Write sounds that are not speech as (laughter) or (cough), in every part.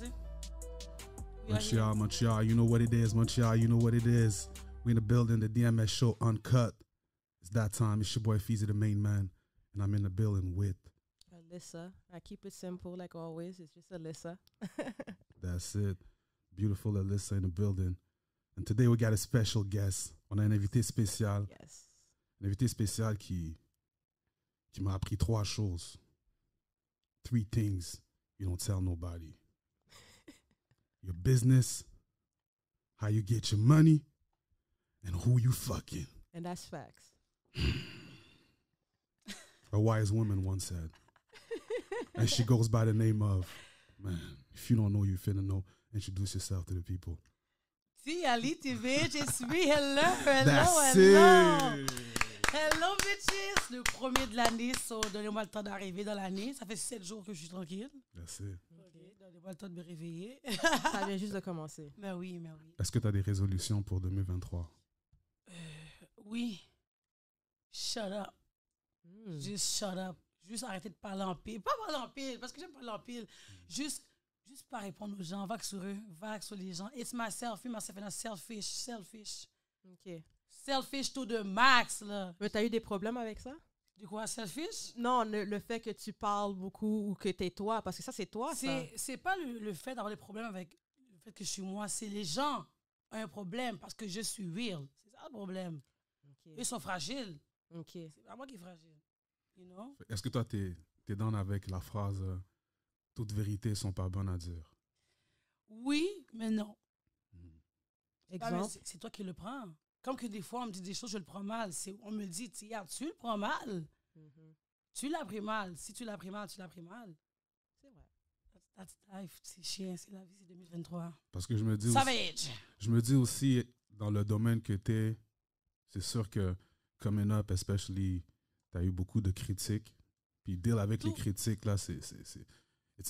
Chelsea. Montreal, Montreal, you know what it is. Montreal, you know what it is. We in the building, the DMS show uncut. It's that time. It's your boy Feezy, the main man, and I'm in the building with Alyssa. I keep it simple, like always. It's just Alyssa. (laughs) That's it. Beautiful Alyssa in the building, and today we got a special guest. On a un invité spécial. Yes. Un invité spécial qui qui m'a appris trois choses. Three things you don't tell nobody your business, how you get your money, and who you fucking. And that's facts. A wise woman once said. and she goes by the name of, man, if you don't know, you finna know. Introduce yourself to the people. See, Ali bitch, it's me. Hello, hello, That's hello. It. Hello bitches! Le premier de l'année, so donnez-moi le temps d'arriver dans l'année. Ça fait sept jours que je suis tranquille. Merci. donnez-moi le temps de me réveiller. Ça vient juste de commencer. Mais (laughs) ben oui, mais ben oui. Est-ce que tu as des résolutions pour 2023? Euh, oui. Shut up. Hmm. Juste shut up. Juste arrêter de parler en pile. Pas parler en pile, parce que j'aime parler en pile. Hmm. Juste juste pas répondre aux gens, vague sur eux, vague sur les gens. It's myself, myself and selfish, selfish. OK selfish tout de max, là. Mais t'as eu des problèmes avec ça? Du quoi, selfish? Non, le, fait que tu parles beaucoup ou que t'es toi, parce que ça, c'est toi, c'est, C'est pas le, fait d'avoir des problèmes avec le fait que je suis moi, c'est les gens ont un problème parce que je suis real. C'est ça le problème. Ils sont fragiles. OK. C'est pas moi qui est fragile. You know? Est-ce que toi, t'es, es dans avec la phrase euh, toutes vérités sont pas bonnes à dire? Oui, mais non. Hmm. Ah, c'est toi qui le prends comme que des fois, on me dit des choses, je le prends mal. On me dit, tia tu le prends mal. Mm-hmm. Tu l'as pris mal. Si tu l'as pris mal, tu l'as pris mal. C'est vrai. That's, life. C'est c'est la vie, c'est 2023. Parce que je me dis. Savage! je me dis aussi, dans le domaine que tu es, c'est sûr que, coming up, especially, tu as eu beaucoup de critiques. Puis, deal avec les critiques, là, c'est.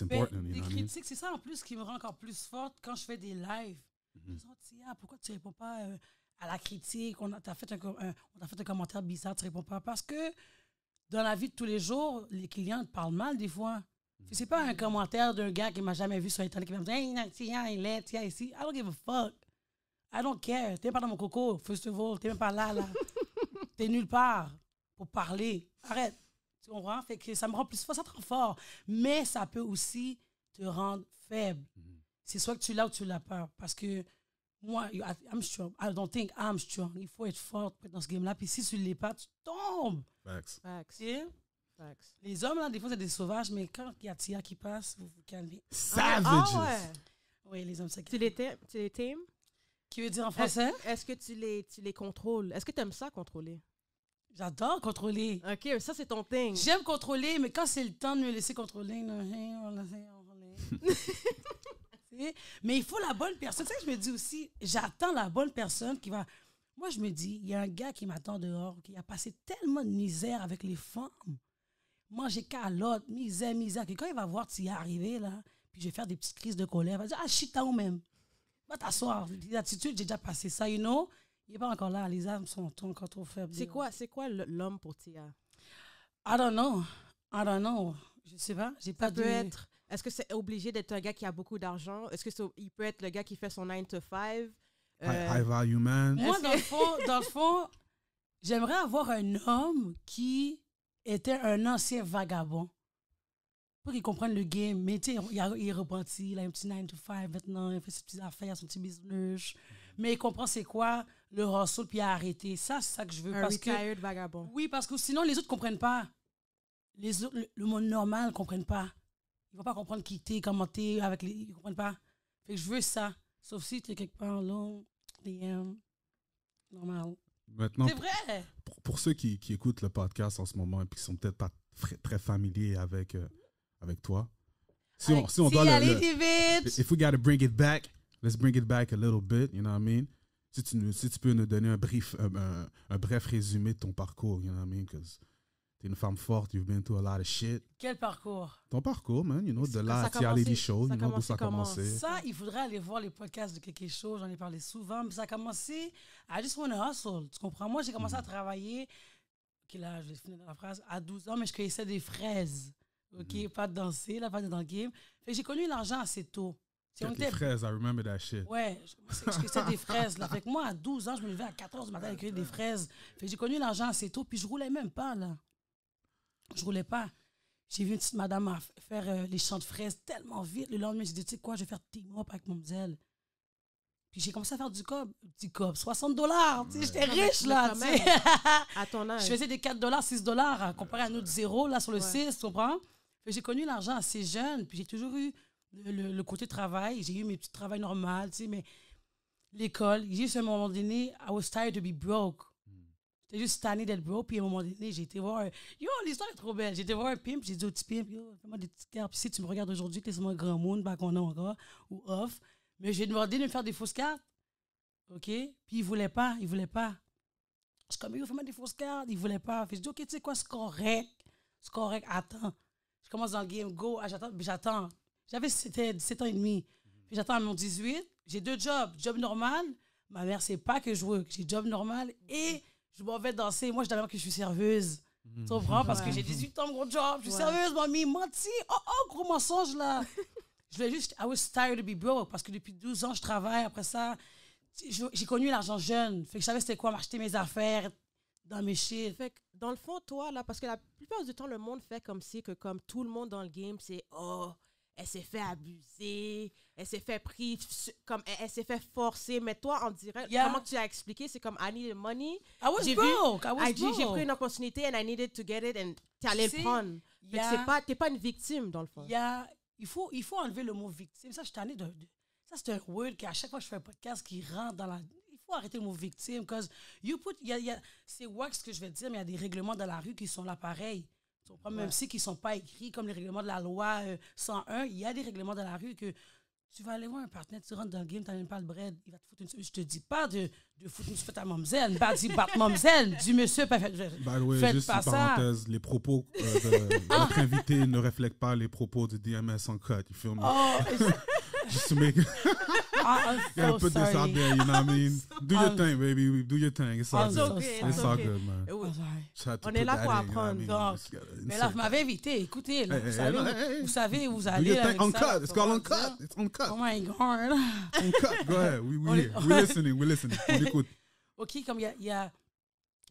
Ben, important. les critiques, c'est ça en plus qui me rend encore plus forte quand je fais des lives. Mm-hmm. Ils oh, pourquoi tu réponds pas. Euh, à la critique, on t'a fait, un, on a fait un commentaire bizarre, tu réponds pas. Parce que dans la vie de tous les jours, les clients te parlent mal des fois. C'est pas un mm. commentaire d'un gars qui m'a jamais vu sur Internet qui me dit Hey, tiens, il est, tiens, ici. I don't give a fuck. I don't care. T'es pas dans mon coco, first of all. T'es même pas là, là. (laughs) T'es nulle part pour parler. Arrête. Tu comprends? Fait que ça me rend plus fort, ça te rend fort. Mais ça peut aussi te rendre faible. Mm. C'est soit que tu l'as ou tu l'as pas. Parce que moi, I'm strong. I don't think I'm strong. Il faut être fort dans ce game-là. Puis si tu ne l'es pas, tu tombes. Max. Max. Les hommes, là, des fois, c'est des sauvages, mais quand il y a Tia qui passe, vous vous calmez. Savages! Ah, ouais. Oui, les hommes, ça. Tu les, tu les t'aimes? Qui veut dire en français? Est-ce que tu les, les contrôles? Est-ce que tu aimes ça, contrôler? J'adore contrôler. OK, ça, c'est ton thing. J'aime contrôler, mais quand c'est le temps de me laisser contrôler, non rien, hein, on (laughs) Mais il faut la bonne personne. C'est ce que je me dis aussi. J'attends la bonne personne qui va. Moi, je me dis, il y a un gars qui m'attend dehors, qui a passé tellement de misère avec les femmes. Manger calotte, misère, misère. et quand il va voir tu es arrivé, là, puis je vais faire des petites crises de colère, il va dire, ah, chita ou même. Va t'asseoir. L'attitude, j'ai déjà passé ça, you know. Il n'est pas encore là. Les âmes sont encore trop faibles. C'est quoi, c'est quoi l'homme pour Tia? I don't know. I don't know. Je sais pas. J'ai pas peut de... être est-ce que c'est obligé d'être un gars qui a beaucoup d'argent? Est-ce qu'il peut être le gars qui fait son 9 to 5? high, euh, value man. Moi, (laughs) dans le fond, j'aimerais avoir un homme qui était un ancien vagabond pour qu'il comprenne le game. Mais tu sais, il, est repenti, il a un petit 9 to 5 maintenant, il fait ses petites affaires, son petit business. Mais il comprend c'est quoi le hustle puis il a arrêté. Ça, c'est ça que je veux. Un parce que, vagabond. Oui, parce que sinon, les autres ne comprennent pas. Les autres, le, monde normal ne comprennent pas. Ils vont pas comprendre qui t'es, comment t'es, avec les. Ils comprennent pas. Fait que je veux ça. Sauf si t'es quelque part long, DM, euh, normal. Maintenant. C'est vrai! Pour, ceux qui, qui, écoutent le podcast en ce moment et qui sont peut-être pas très, très familiers avec, euh, avec toi, si on, si on doit le, le, If we gotta bring it back, let's bring it back a little bit, you know what I mean? Si tu, peux nous donner un, brief, un, un, bref résumé de ton parcours, you know what I mean? T'es une femme forte, you've been through a lot of shit. Quel parcours Ton parcours, man, you know, de là à Reality Show, you know, d'où ça a commencé. Ça, il faudrait aller voir les podcasts de quelque chose, j'en ai parlé souvent, mais ça a commencé, I just want to hustle, tu comprends Moi, j'ai commencé à mm. travailler, ok, là, je vais finir la phrase, à 12 ans, mais je ça des fraises, ok, mm-hmm. pas de danser, pas de dans le game. j'ai connu l'argent assez tôt. Des fraises, I remember that shit. Ouais, Je c'était des fraises. Là. Fait moi, à 12 ans, je me levais à 14 du matin à cueillir des (laughs) fraises. Fait j'ai connu l'argent assez tôt, puis je roulais même pas, là. Je roulais pas. J'ai vu une petite madame faire euh, les champs de fraises tellement vite. Le lendemain, j'ai dit, tu sais quoi, je vais faire team-up avec mon zèle. Puis j'ai commencé à faire du cob. Du cob, 60 dollars. sais, J'étais riche, là. (laughs) à ton âge. Je faisais des 4 dollars, 6 dollars, euh, comparé à notre zéro, là, sur le 6, tu comprends? J'ai connu l'argent assez jeune, puis j'ai toujours eu le, côté travail. J'ai eu mes petits travails normaux, tu sais, mais l'école. J'ai ce moment donné, I was tired to be broke. T'es juste tanné d'être bro, Puis à un moment donné, j'ai été voir. Yo, l'histoire est trop belle. J'ai été voir un pimp. J'ai dit au petit pimp, yo, fais-moi des petites cartes. si tu me regardes aujourd'hui, t'es seulement mon grand monde, pas qu'on a encore, ou off. Mais j'ai demandé de me faire des fausses cartes. OK? Puis il voulait pas. Il voulait pas. Je suis comme, yo, fais-moi des fausses cartes. Il voulait pas. Puis je dis, OK, tu sais quoi, c'est correct. C'est correct. Attends. Je commence dans le game. Go. Ah, j'attends. j'attends. J'avais 17 ans et demi. Puis j'attends à mon 18. J'ai deux jobs. Job normal. Ma mère, sait pas que je veux. J'ai job normal et je m'en vais danser. Moi, je l'impression que je suis serveuse. Tu vrai, Parce que j'ai 18 mhm. ans, gros job. Je suis serveuse, mamie. Menti. Oh, oh, gros mensonge, là. je voulais juste. I was tired to be broke. Parce que depuis 12 ans, je travaille. Après ça, j'ai connu l'argent jeune. Fait que je savais c'était quoi m'acheter mes affaires, dans mes chiffres. Fait que dans le fond, toi, là, parce que la plupart du temps, le monde fait comme si que comme tout le monde dans le game, c'est oh, elle s'est fait abuser, elle s'est fait pris, comme elle, s'est fait forcer. Mais toi, en direct, comment tu as expliqué, c'est comme I the money. I j'ai broke. I pris une opportunité and I needed to get it and t'es le prendre. Yeah. c'est pas, t'es pas une victime dans le fond. Il faut, il faut enlever le mot victime. Ça, je t'en ça c'est un word à chaque fois que je fais un podcast qui rentre dans la arrêter le mot victime, you put, y y a, c'est wax ce que je vais te dire, mais il y a des règlements dans la rue qui sont là pareils. Même si qui ne sont pas écrits, comme les règlements de la loi 101, euh, il y a des règlements dans la rue que tu vas aller voir un partenaire, tu rentres dans le game, tu n'as même pas le bread, il va te foutre une. Je ne te dis pas de, de foutre une fête à mamzelle, pas dit battre mamzelle, dis monsieur, pas fait. Bah oui, juste pas une parenthèse, les propos euh, de (laughs) ah. notre invité ne reflètent pas les propos de DMS en code. tu filmes. Oh, (laughs) je... suis (laughs) I'm so put sorry. this out there. You know what I mean? Do your thing, baby. Do your thing. It's all I'm good. So good. It's all good, man. It was On est là pour apprendre. Donc, mais là, vous m'avez invité. Écoutez, là, vous, savez, où, vous savez où vous allez. Là, avec uncut. It's called uncut. It's uncut. Oh my God. uncut. Go ahead. We're listening. We're listening. On (laughs) écoute. OK, comme il y a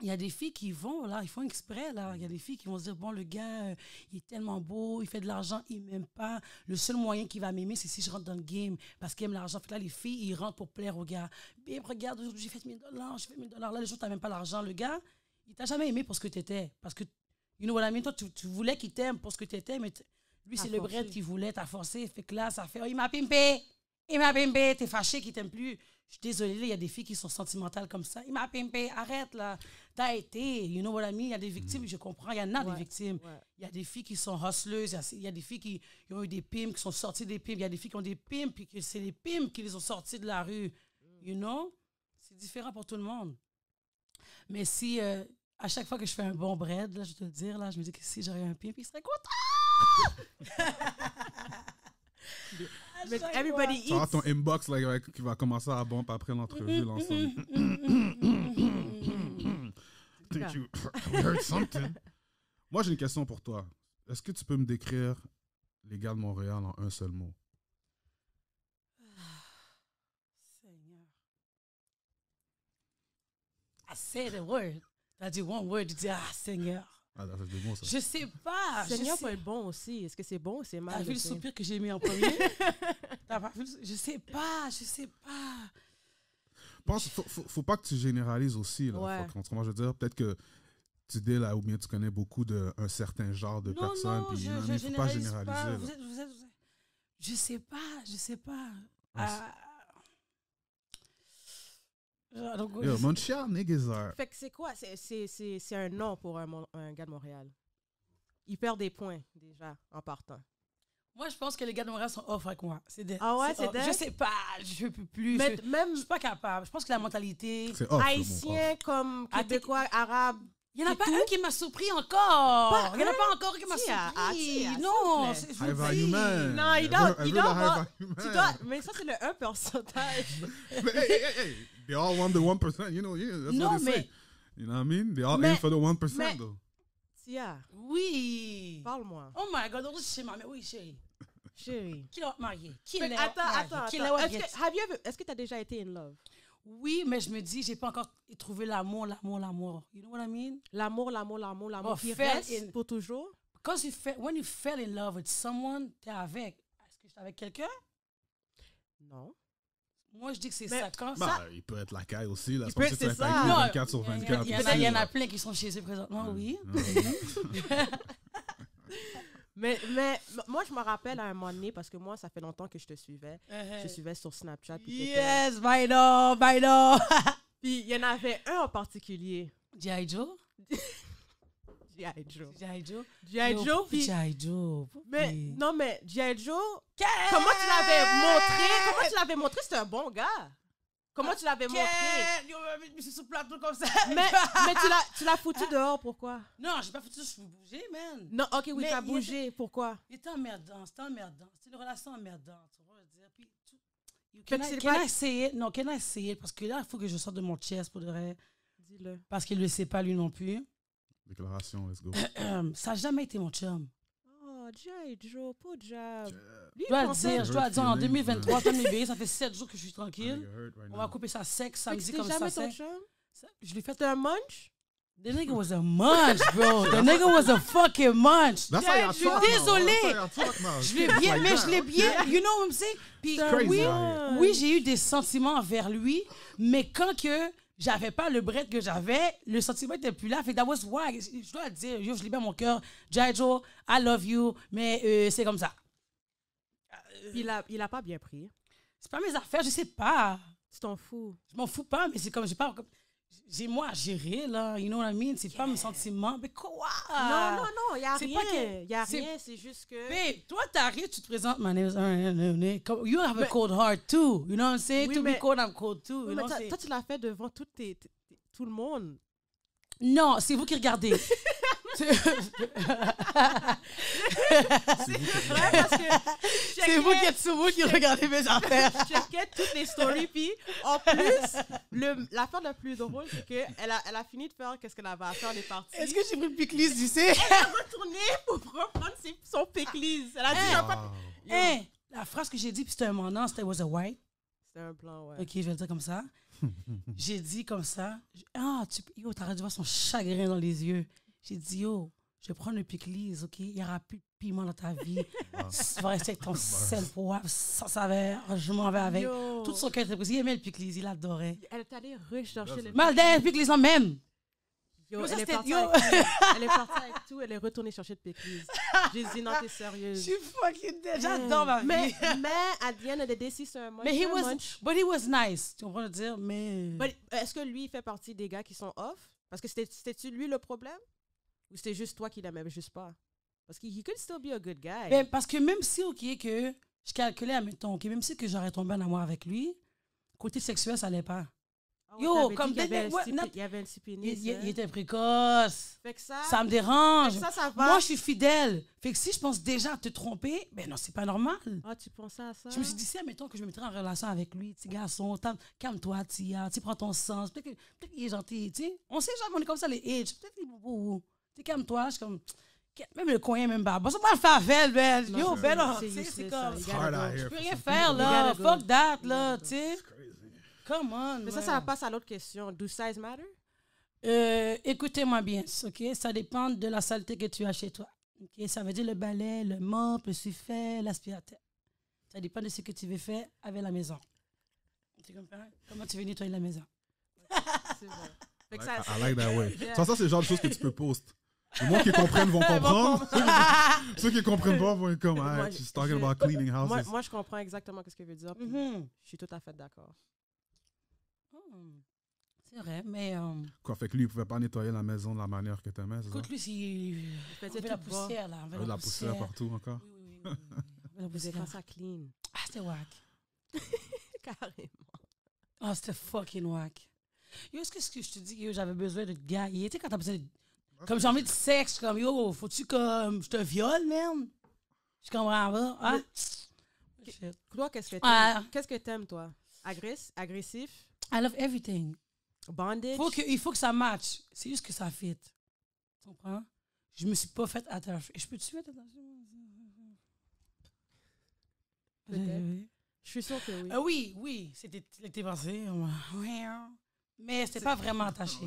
il y a des filles qui vont, là, ils font exprès, là. Il y a des filles qui vont se dire, bon, le gars, euh, il est tellement beau, il fait de l'argent, il m'aime pas. Le seul moyen qu'il va m'aimer, c'est si je rentre dans le game, parce qu'il aime l'argent. Fait là, les filles, ils rentrent pour plaire au gars. Bim, regarde, aujourd'hui, j'ai fait 1000 dollars, j'ai fait 1000 dollars. Là, les gens, t'as même pas l'argent. Le gars, il t'a jamais aimé pour ce que t'étais. Parce que, you know what I mean? Toi, tu, voulais qu'il t'aime pour ce que t'étais, mais lui, c'est le bret qui voulait, t'a forcé. Fait que là, ça fait, oh, il m'a pimpé, il m'a pimpé, t'es fâché qu'il t'aime plus. Je suis désolée, il y a des filles qui sont sentimentales comme ça. Il m'a pimpé, arrête là, t'as été, you know what I mean? Il y a des victimes, mm. je comprends, il y en a des victimes. Il y a des filles qui sont hustleuses, il y, a des filles qui, ont eu des pimes, qui sont sorties des pimes, il y a des filles qui ont des pimes, puis que c'est les pimes qui les ont sorties de la rue. Mm. You know? C'est différent pour tout le monde. Mais si, euh, à chaque fois que je fais un bon bread, là, je te le dire, là, je me dis que si j'aurais un pimp, il serait content! (laughs) (laughs) But everybody ton inbox là, qui va commencer à bomber après l'entrevue, mm, mm, l'ensemble. Mm, Think you (laughs) heard something. Moi, j'ai une question pour toi. Est-ce que tu peux me décrire les gars de Montréal en un seul mot? Ah, Seigneur. I said a word. T'as dit one word, tu dis Ah, Seigneur. Ah, je sais pas. Seigneur sais... peut être bon aussi. Est-ce que c'est bon ou c'est mal? as vu le soupir que j'ai mis en premier? (laughs) T'as pas vu Je sais pas, je sais pas. Il faut, faut, pas que tu généralises aussi. Là. je veux dire, peut-être que tu dis là ou bien tu connais beaucoup d'un certain genre de personnes. Non, je, ne je pas généraliser. Pas. Je sais pas, je sais pas mon cher niggas are. Fait que c'est quoi? C'est un nom pour un, gars de Montréal. Il perd des points, déjà, en partant. Moi, je pense que les gars de Montréal sont off avec moi. C'est Ah ouais, c'est Je sais pas, je peux plus. je, même... je suis pas capable. Je pense que la mentalité. Off, haïtien comme ah, québécois, arabe. Il n'y en a pas un qui m'a surpris encore. Il n'y en a pas encore qui m'a ah, surpris. non, c'est vous dis. Non, il doit. Il doit mais ça, c'est le 1%. (laughs) mais hey, hey, hey they all want the 1%. You know, yeah, that's no, what they mais, say. You know what I mean? They all mais, aim for the 1%, mais, though. Tia. Oui. Parle-moi. Oh my God, oh, chez moi, mais oui, chérie. Chérie. Qui l'a marié? Qui l'a Attends, attends, attends. Est-ce que tu as déjà été in love? Oui, mais je me dis, j'ai pas encore trouvé l'amour, l'amour, l'amour. You know what I mean? L'amour, l'amour, l'amour, l'amour oh, qui reste in, pour toujours. Quand you fell, when you fell in love with someone, t'es avec. Est-ce que j'étais avec quelqu'un? Non. Moi, je dis que c'est ça. Quand bah, ça... Il peut être la caille aussi. Là, il peut, c'est ça. Il y, en a, plein qui sont chez eux présentement, oui. (laughs) mais, mais moi, je me rappelle à un moment donné, parce que moi, ça fait longtemps que je te suivais. Uh-huh. Je te Je suivais sur Snapchat. Yes, bye now, bye now. puis il y en avait un en particulier. G.I. Joe? (laughs) G.I. Joe. G.I. Joe. Mais, non, mais G.I. Joe, comment tu l'avais montré? Comment tu l'avais montré? C'est un bon gars. Comment tu l'avais montré? Mais, mais tu l'as foutu dehors, pourquoi? Non, je n'ai pas foutu, je suis bouger man. Non, ok, oui, tu as bougé, pourquoi? Il était emmerdant, c'était emmerdant. C'était une relation emmerdante, tu vois, je veux dire. Puis, tu, Qu'elle can, I, Non, can a essayé, Parce que là, il faut que je sorte de mon chest pour le vrai. Dis-le. Parce qu'il ne le sait pas, lui non plus. Déclaration, let's go. (clears throat) ça n'a jamais été mon chum. Oh, Jay, Joe, pour job. Je dois dire, je dois dire, en 2023, ça fait 7 jours que je suis tranquille. On va couper ça sec, samedi comme ça Je lui fait. un munch? The nigga was a munch, bro. (laughs) The nigga was a fucking munch. je suis désolée. (laughs) Je l'ai bien, mais je l'ai bien. You know what I'm saying? oui j'ai eu des sentiments envers lui, mais quand que j'avais pas le bread que j'avais, le sentiment était plus là. Fait Je dois dire, je, je libère mon cœur. Jaijo, I love you, mais euh, c'est comme ça. Euh, il a, il a pas bien pris. C'est pas mes affaires, je sais pas. Tu t'en fous. Je m'en fous pas, mais c'est comme, j'ai pas j'ai moi à gérer, là. You know what I mean? C'est pas mes sentiment, Mais quoi? Non, non, non, il n'y a rien. Il a rien, c'est juste que. Mais toi, t'arrives, tu te présentes, man. You have a cold heart too. You know what I'm saying? to be cold, I'm cold too. Oui, toi, tu l'as fait devant tout, tes, tout le monde. Non, c'est vous qui regardez. (laughs) (laughs) C'est vrai parce que. (laughs) C'est vous qui êtes sous vous qui regardez mes affaires. Je (laughs) checkais toutes les stories. Puis en plus, l'affaire la plus drôle, c'est qu'elle a, elle a fini de faire qu'est-ce qu'elle avait à faire, les parties. Est-ce que j'ai pris le pique tu sais? Elle a retourné pour reprendre son piclis. Elle a dit, la phrase que j'ai dit, puis c'était un moment, c'était was a white. C'était un plan, ouais. Ok, je vais le dire comme ça. j'ai dit comme ça. Ah, tu, yo, t'aurais dû voir son chagrin dans les yeux. J'ai dit, yo, je vais prendre le pickles, OK? Il n'y aura plus de piment dans ta vie. tu vas rester avec ton sel poivre, sans saveur, je m'en vais avec. Tout son cœur Il aimait le pickles, il adorait. Elle est allée rechercher le piclise. Malgré le pickles en même. Yo, (laughs) elle, est partie avec tout, elle est retournée chercher de péclise. J'ai dit, non, t'es sérieuse. Je suis fucking dead, j'adore ma vie. (laughs) Mais, mais à des end sur moi. un mais il était But he was nice, tu comprends le dire, mais... est-ce que lui, il fait partie des gars qui sont off? Parce que c'était-tu lui le problème? Ou c'était juste toi qui l'aimais juste pas? Parce qu'il could still be a good guy. Ben, parce que même si, OK, que je calculais, admettons, OK, même si que j'aurais tombé en amour avec lui, côté sexuel, ça n'allait pas. Ah Yo, comme il y, il y avait un hein. Il, était précoce. Fait que ça, ça me dérange. ça, ça va. Moi, je suis fidèle. Fait que si je pense déjà à te tromper, ben non, c'est pas normal. Ah, tu pensais à ça? Je me suis dit, si, admettons que je me mettrais en relation avec lui, petit garçon, calme-toi, Tia, tu prends ton sens. Peut-être qu'il est gentil, tu sais. On sait jamais, on est comme ça, les age. Peut-être qu'il est beau c'est comme toi Je suis comme, même le coin, même pas. Bon, ça pas le faire avec, belle. Yo, belle, c'est ben comme, je peux rien faire, là. Fuck that, là, tu sais. Come on. Mais ça, ça passe à l'autre question. Do size matter? Euh, Écoutez-moi bien, ok? Ça dépend de la saleté que tu as chez toi. ok, Ça veut dire le balai, le mop, le suffet, l'aspirateur. Ça dépend de ce que tu veux faire avec la maison. Tu comprends? Comment tu veux nettoyer la maison? c'est vrai. I like, that way. (laughs) Ça, ça c'est le genre de choses que tu peux poster. Le gens qui comprennent (laughs) vont comprendre. (laughs) Ceux qui comprennent pas vont être comme, ah, she's talking about cleaning houses. Moi, moi, je comprends exactement ce que veut dire. Mm-hmm. Je suis tout à fait d'accord. Mm. C'est vrai, mais. Euh, Quoi, fait que lui, il pouvait pas nettoyer la maison de la manière que tu aimais, c'est ça? Écoute, lui, il de la poussière, là. On on la, la poussière. partout encore. Oui, oui, oui. Vous avez ça clean. Ah, c'était whack. (laughs) Carrément. Ah, oh, c'était fucking whack. Yo, est-ce que, que je te dis, que j'avais besoin de Tu sais, quand t'as besoin de ah, comme j'ai envie de sexe, Je suis comme yo, faut-tu que je te viole, même? Je comprends pas. Hein? Ah. Oh, toi, qu'est-ce que ah. t'aimes? Qu'est-ce que t'aimes, toi? Agress, agressif? I love everything. Bondage? Faut que, il faut que ça matche. C'est juste que ça fit. Tu comprends? Je me suis pas fait attacher. Je peux-tu faire attention? Je suis sûre que oui. oui, oui. C'était l'été passé. Mais c'était pas vraiment attaché.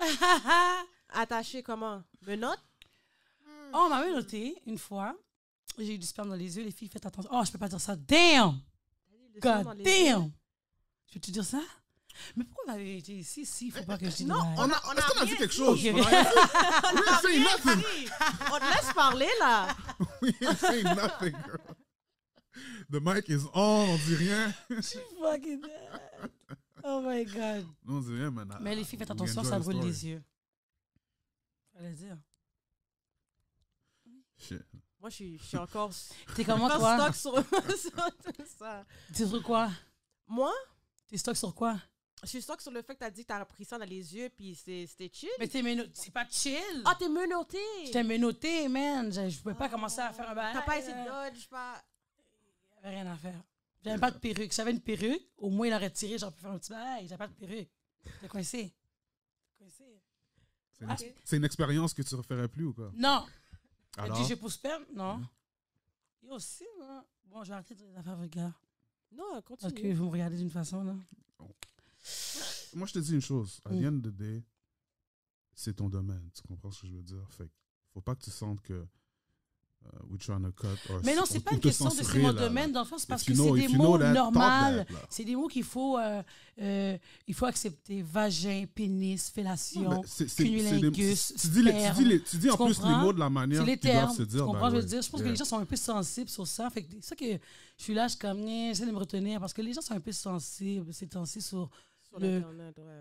Hein. (laughs) Attaché comment me hmm. Oh, on m'avait noté une fois. J'ai eu du sperme dans les yeux. Les filles, faites attention. Oh, je peux pas dire ça. Damn! God damn! Je peux te dire ça? Mais pourquoi on avait été ici si il faut pas que je dise Non, on a, on a, Est-ce qu'on a dit quelque chose? (laughs) on a (laughs) nothing. on te laisse parler là. (laughs) We ain't sait nothing, girl. The mic is on, on dit rien. fucking. Oh my god. Non, on dit rien maintenant. Mais les filles, faites attention, ça brûle les yeux. Allez dire. Moi, je suis, je suis encore. T'es comment toi stock (laughs) sur, tout ça. T'es sur quoi Moi T'es stock sur quoi Je suis stock sur le fait que t'as dit que t'as pris ça dans les yeux puis c'est- c'était chill. Mais t'es menoté c'est pas chill. Ah, t'es menotté. J'étais menotté, man. Je, je pouvais pas ah. commencer à faire un bail. T'as pas essayé de dodge, pas. avait rien à faire. J'avais pas de perruque. Si J'avais une perruque. Au moins, il aurait tiré. J'aurais pu faire un petit bail. J'avais pas de perruque. J'étais coincé. Ah. C'est une, expérience que tu ne referais plus ou quoi? Non. Alors? Le DJ pour sperme? Non. Il y a aussi, non. Bon, j'ai arrêter de les faire regarder. Non, continue. Parce que vous me regardez d'une façon, là. Oh. Moi, je te dis une chose. À de the mm. c'est ton domaine. Tu comprends ce que je veux dire? Fait faut pas que tu sentes que euh, mais non, c'est pas une question de mon domaine d'enfance parce que c'est des mots normaux. C'est des mots qu'il faut, euh, euh, il faut accepter. Vagin, pénis, fellation, cunnilingus, Tu dis en plus les mots de la manière tu dois se dire. Ben je veux dire, je pense que les gens sont un peu sensibles sur ça. C'est ça que je suis là, je suis comme, j'essaie de me retenir parce que les gens sont un peu sensibles, c'est temps sur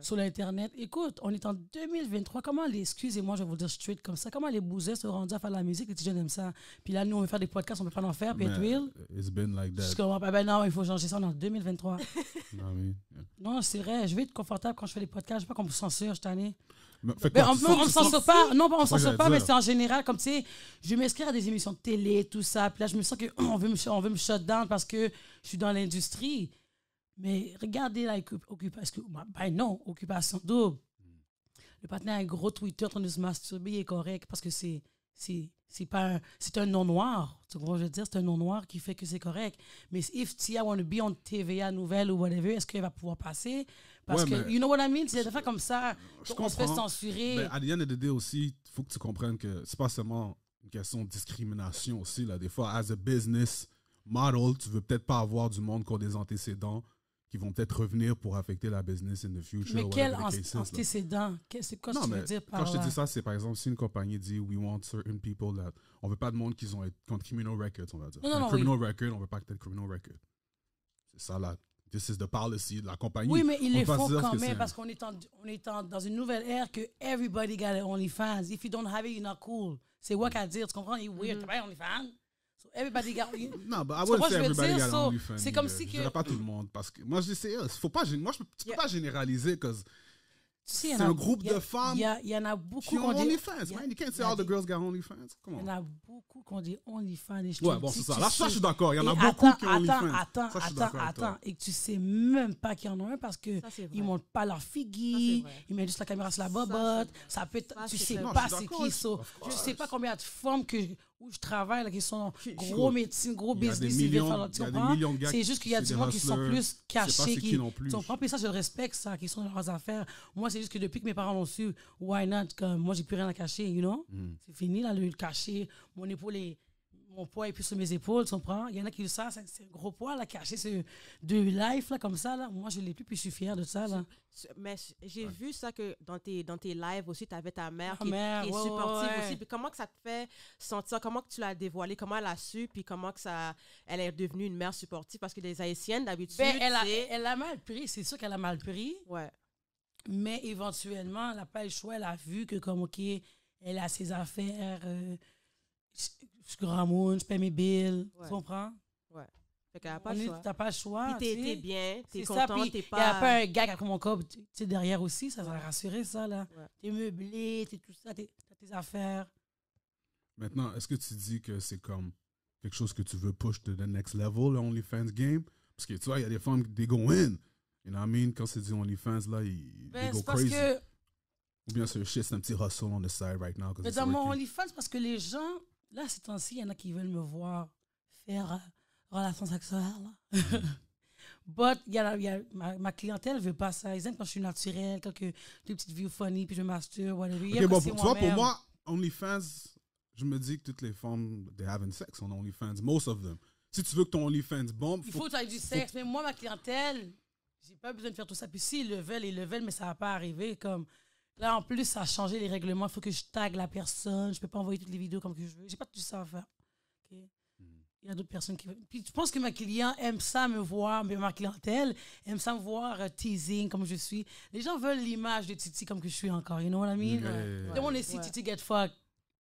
sur l'Internet. Sur Écoute, on est en 2023. Comment les, excusez-moi, je vais vous dire straight comme ça, comment les bousets se rendent à faire de la musique et tu jeunes aiment ça? Puis là, nous, on veut faire des podcasts, on peut pas en faire, puis être will euh, It's been like that. Jusqu'à, ben non, il faut changer ça en 2023. (laughs) non, c'est vrai, je vais être confortable quand je fais des podcasts. Je sais pas qu'on me censure cette année. Mais, ben, on, ne s'en me censure pas, non, on me censure pas, mais c'est en général, comme tu sais, je m'inscris à des émissions de télé, tout ça. Puis là, je me sens qu'on (clears throat) veut, on veut me shut down parce que je suis dans l'industrie. Mais regardez parce que bah non, occupation double. Le partenaire a un gros Twitter en train de se masturber, est correct parce que c'est pas c'est un nom noir tu vois je veux dire c'est un nom noir qui fait que c'est correct mais si Tia want to be TVA nouvelle ou whatever est-ce qu'elle va pouvoir passer parce que you know what I mean c'est des fois comme ça qu'on se fait censurer mais à de aussi faut que tu comprennes que c'est pas seulement une question de discrimination aussi là des fois as a business model tu veux peut-être pas avoir du monde qui a des antécédents qui vont peut-être revenir pour affecter la business in the future. Mais quel antécédent Qu'est-ce que tu veux dire par Quand je te dis ça, c'est par exemple si une compagnie dit We want certain people that. On veut pas de monde qui ont un criminal records, on va dire. Non, criminal oui. record, on veut pas que tu criminal record. C'est ça là. This is the policy de la compagnie. Oui, mais il est font quand même parce qu'on est, on est dans une nouvelle ère que everybody got an OnlyFans. If you don't have it, you're not cool. C'est quoi qu'à dire, tu comprends? Il est weird, mm-hmm. t'as pas OnlyFans? So everybody got (laughs) Non, but I wouldn't say everybody got OnlyFans. C'est comme euh, si que. Je dirais pas tout le monde parce que moi je sais, faut pas, moi je, peux pas généraliser parce c'est un groupe de femmes. Il y, en a beaucoup qui ont OnlyFans. Man, you can't say all the girls got OnlyFans. Come on. Il y en a beaucoup qui ont des OnlyFans. Ouais, bon, c'est ça. Là, ça, je suis d'accord. Il y en a beaucoup qui ont OnlyFans. Attends, attends, attends, Et que tu sais même pas qu'il y en a un parce que ils montent pas leur figure. Ils mettent juste la caméra sur la bobotte. Ça peut Tu sais pas c'est qui. Tu sais pas combien de femmes que où je travaille, là, qui sont gros médecine, gros business, il y a des hein. C'est juste qu'il y a des gens qui sont plus cachés, qui, sont propres. Et ça, je respecte ça, qui sont dans leurs affaires. Moi, c'est juste que depuis que mes parents l'ont su, why not, comme moi, j'ai plus rien à cacher, you know? Hmm. C'est fini, là, le cacher, mon épaule est mon poids est plus sur mes épaules, tu comprends? Il y en a qui le savent, c'est un gros poids, là, caché, c'est deux lives, là, comme ça, là. Moi, je l'ai plus, puis je suis fière de ça, là. Mais j'ai vu ça que dans tes, dans tes lives aussi, tu avais ta mère qui, est supportive aussi. Puis comment que ça te fait sentir, comment que tu l'as dévoilée, comment elle a su, puis comment que ça, elle est devenue une mère supportive? Parce que les Haïtiennes, d'habitude, ben, elle, a, mal pris, c'est sûr qu'elle a mal pris. Ouais. Mais éventuellement, elle n'a pas le choix, elle a vu que, comme, OK, elle a ses affaires... Euh, je suis grand monde, je paie mes bills. Tu comprends? Ouais. Fait qu'elle pas le choix. T'as pas le choix. Puis t'es bien, t'es content, t'es pas. Il n'y a pas un gars qui mon cop, tu sais, derrière aussi, ça va rassurer ça, là. T'es meublé, t'es tout ça, t'as tes affaires. Maintenant, est-ce que tu dis que c'est comme quelque chose que tu veux push to the next level, le OnlyFans game? Parce que tu vois, il y a des femmes qui go in. You know what I mean? Quand c'est du OnlyFans, là, ils ben, go crazy. que... Ou bien c'est shit, c'est un petit hustle on the side right now. Mais dans mon OnlyFans, parce que les gens là, ces temps-ci, il y en a qui veulent me voir faire euh, relation sexuelle. Mm. (laughs) But, y a, ma, ma, clientèle veut pas ça. Ils aiment quand je suis naturelle, quand que des petites vues funny, puis je masturbe, whatever. Okay, bon, pour, toi, pour moi, OnlyFans, je me dis que toutes les femmes, they having sex on OnlyFans, most of them. Si tu veux que ton OnlyFans bombe, il faut, que tu aies du sexe. Mais moi, ma clientèle, j'ai pas besoin de faire tout ça. Puis s'ils le veulent, ils le veulent, mais ça va pas arriver. Comme Là, en plus, ça a changé les règlements. Il faut que je tag la personne. Je peux pas envoyer toutes les vidéos comme que je veux. J'ai pas tout ça à faire. Mm. Il y a d'autres personnes qui. Puis je pense que ma client aime ça me voir, mais ma clientèle aime ça me voir euh, teasing comme je suis. Les gens veulent l'image de Titi comme que je suis encore. You know what I mean? They want to see Titi get fucked.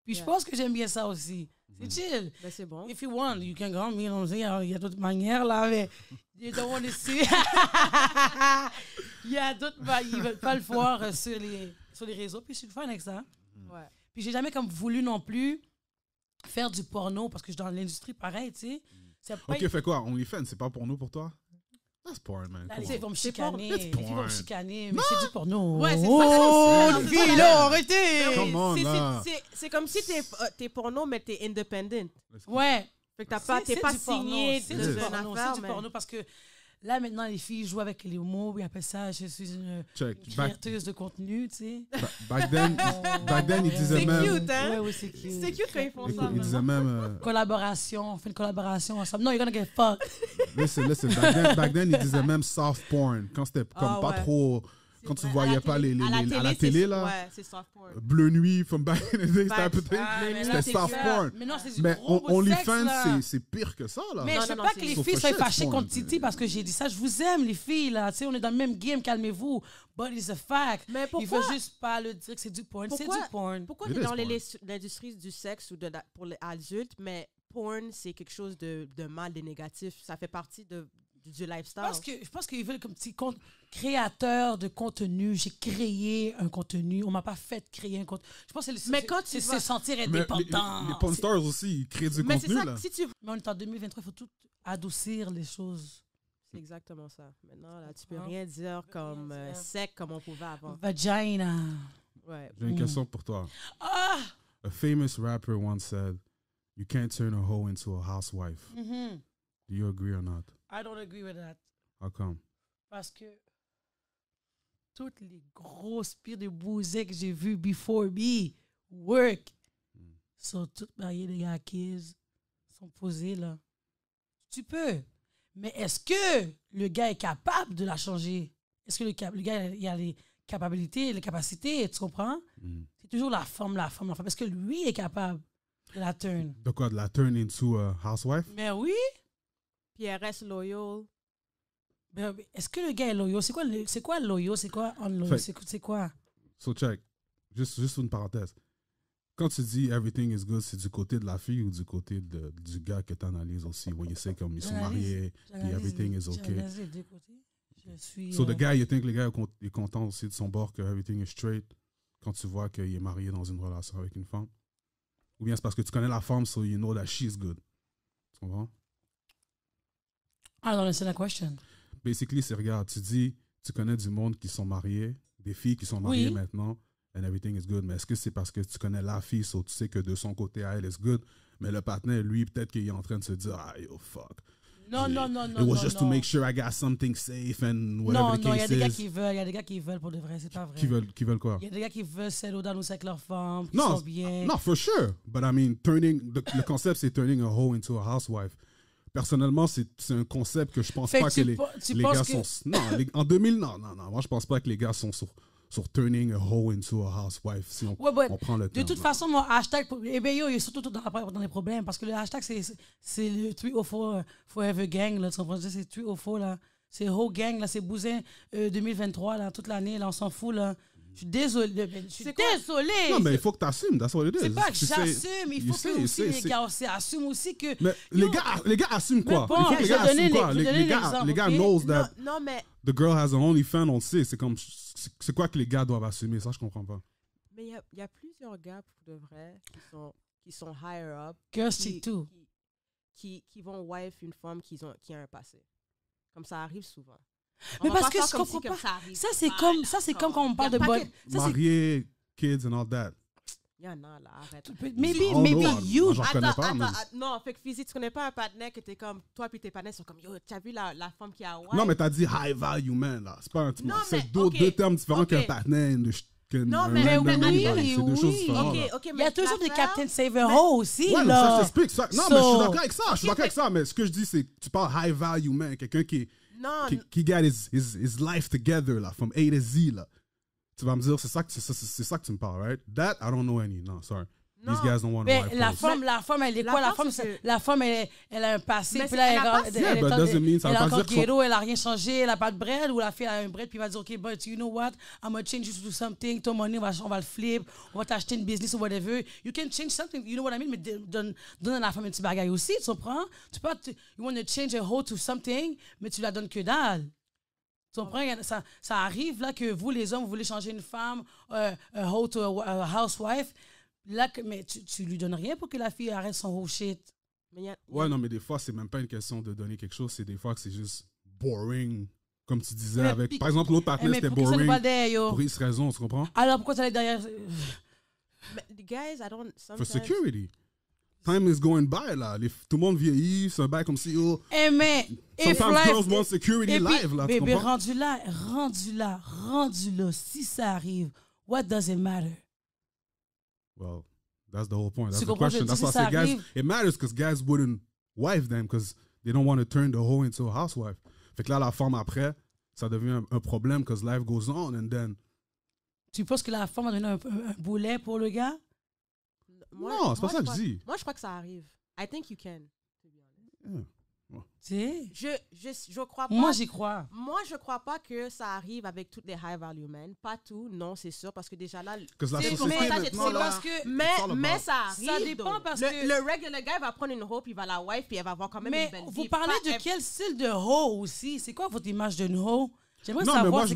Puis je pense que j'aime bien ça aussi. C'est mm. chill. mais ben, c'est bon. If you want, you can go. il y a d'autres manières là, mais don't want to see. (laughs) il y a d'autres Ils veulent pas le voir euh, sur les sur les réseaux, puis je suis fan avec ça. Ouais. Puis j'ai jamais comme voulu non plus faire du porno parce que je suis dans l'industrie pareil, tu sais. Mm. Ok, fais quoi On OnlyFans, c'est pas porno pour toi That's porn, man. Là, vont me chicaner. Ils vont me chicaner, mais c'est du porno. Ouais, c'est oh, ça. filles, là, arrêtez! C'est comme si t'es euh, es porno, mais t'es independent. Ouais. Fait que t'as pas, t'es pas signé de, de, de, de porno. C'est du porno parce que Là, maintenant, les filles jouent avec les mots. Ils appellent ça je suis une créatrice de contenu, tu sais. Ba back then, (laughs) oh, back then ils disaient même. C'est cute, hein? Ouais, oui, c'est cute. C'est cute quand ils font ils, ça. Ils disaient même. Euh, collaboration, on fait une collaboration ensemble. Non, you're gonna get fucked. Listen, listen. Back then, back then ils disaient même soft porn. Quand c'était comme ah pas trop quand tu voyais pas les, les, à la télé, là. Ouais, c'est soft porn. Bleu nuit, from back in the day, c'était soft porn. Mais non, c'est du Mais OnlyFans, c'est pire que ça, là. Mais je sais pas que les filles soient fâchées contre Titi parce que j'ai dit ça. Je vous aime, les filles, là. Tu sais, on est dans le même game, calmez-vous. But it's a fact. Mais pourquoi? Il faut juste pas le dire que c'est du porn. C'est du porn. Pourquoi tu es dans l'industrie du sexe ou pour les adultes, mais porn, c'est quelque chose de, de mal, de négatif. Ça fait partie de, du lifestyle. Parce que, je pense qu'ils veulent comme petit compte créateur de contenu. J'ai créé un contenu. On m'a pas fait créer un contenu. Je pense que c'est Mais quand tu se sentir indépendant. les, les aussi, ils créent du mais contenu. Mais c'est ça, si tu Mais on est en 2023, il faut tout adoucir les choses. C'est exactement ça. Maintenant, là, tu peux ah. rien dire comme euh, sec comme on pouvait avant. Vagina. J'ai une question pour toi. Ah! A famous rapper once said, You can't turn a hoe into a housewife. Mm-hmm. Do you agree or not? I don't agree with that. How Parce que toutes les grosses pires de bousées que j'ai vues before me, work, hmm. sont toutes mariées des gars sont posées là. Tu peux. Mais est-ce que le gars est capable de la changer? Est-ce que le, gars il a les capacités, les capacités, tu comprends? Hmm. C'est toujours la femme, la femme, la femme. Parce que lui est capable de la turn. De quoi? De la turn into a housewife? Mais oui! Il reste loyal. Ben, Est-ce que le gars est loyal? C'est quoi, c'est quoi loyal? C'est quoi loyal? C'est quoi? So check, juste, juste une parenthèse. Quand tu dis everything is good, c'est du côté de la fille ou du côté de, du gars que tu analyses aussi, Vous il sait comme ils sont mariés, puis everything is okay. Je suis, so the euh, guy, you think le gars est content aussi de son bord que everything is straight quand tu vois qu'il est marié dans une relation avec une femme? Ou bien c'est parce que tu connais la femme, so you know that she's good. Tu comprends? I don't understand the question. Basically, c'est regarde, tu dis, tu connais du monde qui sont mariés, des filles qui sont mariées oui. maintenant, and everything is good. Mais est-ce que c'est parce que tu connais la fille, so tu sais que de son côté, elle is good, mais le partenaire, lui, peut-être qu'il est en train de se dire, ah, yo, fuck. Non, non, non, non. It was non, just non. to make sure I got something safe and whatever non, the case Non, non, il y a des gars qui veulent, il y a des gars qui veulent pour de vrai, c'est pas vrai. Qui veulent, qui veulent quoi? Il y a des gars qui veulent settle dans avec leur femme, qui non, sont bien. Non, for sure. But I mean, turning, the, le concept c'est turning a hoe into a housewife personnellement, c'est un concept que je pense pas que, les, gars sont. Non, en 2000, non, non, non. Moi, je pense pas que les gars sont sur, turning a hoe into a housewife, si on, prend le De toute façon, mon hashtag, eh bien, yo, il est surtout dans, les problèmes, parce que le hashtag, c'est le 304 euh, Forever Gang, là, tu comprends? C'est 304, là. C'est Ho Gang, là, c'est Bousin 2023, euh, là, toute l'année, là, on s'en fout, là. Je suis désolé. Non, mais il faut que tu assumes. C'est pas que j'assume. Il faut que les gars aussi assument aussi que. Mais les, gars, assument quoi? les gars assument les, Les, gars, knows that non, mais, the girl has an fan on C'est comme. C'est quoi que les gars doivent assumer? Ça, je comprends pas. Mais il y, a plusieurs gars, pour de vrai, qui sont, qui sont higher up. Girls, c'est tout. Qui, vont wife une femme qui, qui a un passé. Comme ça arrive souvent mais parce que je comprends pas. Ça, c'est comme, ça, c'est comme quand on parle de bonne. Marié, kids and all that. Il y en a là, arrête. Maybe, oh, maybe you. Attends, attends, non, fait que physique, tu connais pas un partenaire que t'es comme, toi puis tes partenaires sont comme, yo, t'as vu la, la femme qui a ouais Non, mais t'as dit high value man là. C'est pas un C'est deux termes différents qu'un partenaire non, mais, mais oui, oui. Deux choses il y a toujours des Captain saveros aussi. là. Non, mais je suis d'accord avec ça. Je suis d'accord avec ça. Mais ce que je dis, c'est que tu parles high value, man. Quelqu'un qui est He Qui, qui garde his, his, his, life together, là, from A to Z, là. Tu vas me dire, c'est ça, ça que tu me parles, right? That, I don't know any. no, sorry. These guys don't want mais la femme, la femme, elle est quoi? La femme, la femme elle, a un passé, puis là, elle, elle, elle, yeah, elle, elle a encore ghetto, elle rien changé, elle a pas de bread, ou elle a un bread, puis elle va dire, OK, but you know what? I'm to change you to something, ton money, on va, on le flip, on va t'acheter une business ou whatever. You can change something, you know what I mean? Mais donne, à la femme un petit bagage aussi, tu comprends? Tu peux, you want to change a hoe to something, mais tu la donnes que dalle. Tu comprends? Ça, ça arrive là que vous, les hommes, vous voulez changer une femme, euh, a hoe to a housewife, Là, que, mais tu, lui donnes rien pour que la fille arrête son rocher. Ouais, non, mais des fois, c'est même pas une question de donner quelque chose, c'est des fois que c'est juste boring. Comme tu disais, avec, par exemple, l'autre eh, partenaire, c'était boring. Pour une raison, on se comprend. Alors, pourquoi tu allais derrière? But the (sighs) guys, I don't. For security. Time is going by là. Les, tout le monde vieillit, c'est un bail comme si. Oh, eh, Et mais, sometimes life, girls want security et eh, live là. Bébé, rendu là, rendu là, rendu là. Si ça arrive, what does it matter? Well, that's the whole point. That's the question. That's why I said, guys, it matters because guys wouldn't wife them because they don't want to turn the hoe into a housewife. Fait que là, la femme après, ça devient un, problème because life goes on and then. Tu penses que la femme a donné un, un, boulet pour le gars? Moi, non, c'est pas ça que je dis. Moi, je crois que ça arrive. I think you can. Yeah. Je, je, je crois Moi, j'y crois. Moi, je crois pas que ça arrive avec toutes les high value men. Pas tout, non, c'est sûr, parce que déjà là, c'est mais, ça Ça dépend parce que le regular guy va prendre une hoe puis il va la wife puis elle va avoir quand même une belle vous vie. Vous parlez de quel style de hoe aussi C'est quoi votre image de hoe J'aimerais savoir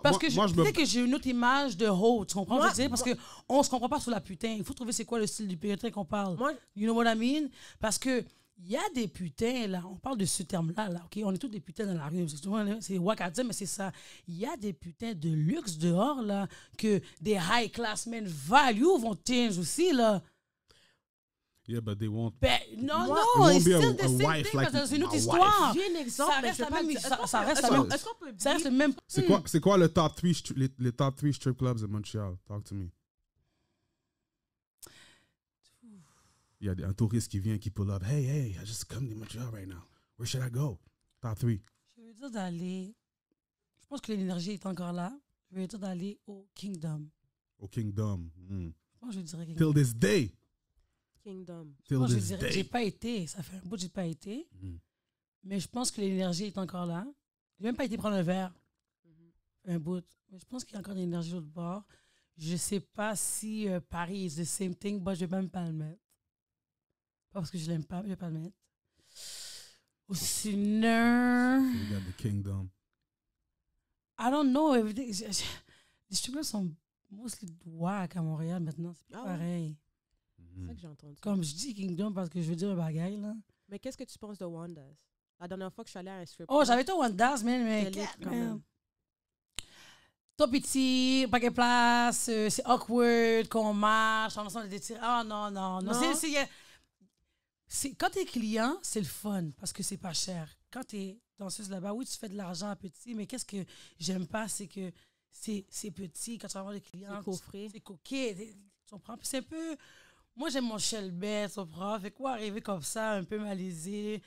parce que je, sais que j'ai une autre image de hoe, tu comprends je veux parce que on se comprend pas sur la putain. Il faut trouver c'est quoi le style du putain qu'on parle. You know what I mean Parce que il y a des putains, là, on parle de ce terme-là, là, ok, on est tous des putains dans la rue, c'est wakadze, mais c'est ça. Il y a des putains de luxe dehors, là, que des high class men value vont tinge aussi, là. Yeah, but they won't. Ben, no, no, it's still the same thing c'est une autre histoire. J'ai un exemple, ça reste la même. Est-ce qu'on peut. Ça reste le même. Hmm. C'est quoi, le top 3 les, top 3 strip clubs de Montreal? Talk to me. Il y a un touriste qui vient qui pull up. Hey, hey, I just come to Montreal right now. Where should I go? Top three. Je veux dire d'aller. Je pense que l'énergie est encore là. Je veux dire d'aller au Kingdom. Au Kingdom. Mm. Moi, je dirais Kingdom. Till this day. Kingdom. Moi, je dirais J'ai pas été. Ça fait un bout que j'ai pas été. Hmm. Mais je pense que l'énergie est encore là. J'ai même pas été prendre un verre. hmm Un bout. Mais je pense qu'il y a encore de l'énergie de bord. Je sais pas si euh, Paris is the same thing, mais je vais même pas le mettre parce que je l'aime pas, je je vais pas le mettre. Ou sinon. got the kingdom. I don't know. Everything. Les strippers sont mostly wack à Montréal maintenant. C'est pas ah pareil. Mm-hmm. C'est ça que j'ai entendu. Comme je dis kingdom parce que je veux dire un bagaille, là. Mais qu'est-ce que tu penses de Wanda's? La dernière fois que je suis allée à un strip. Oh, j'avais toi Wanda's, man, mais. quand même. Trop petit, place, euh, c'est awkward, qu'on marche, on lançant des tirs. oh, non, non, non. non. C'est, quand t'es client, c'est le fun parce que c'est pas cher. Quand t'es danseuse là-bas, oui, tu fais de l'argent à petit, mais qu'est-ce que j'aime pas, c'est que c'est petit. Quand tu vas avoir des clients, c'est coquet. C'est un peu. Moi, j'aime mon Shelbert, tu comprends? Fait quoi arriver comme ça, un peu malaisé,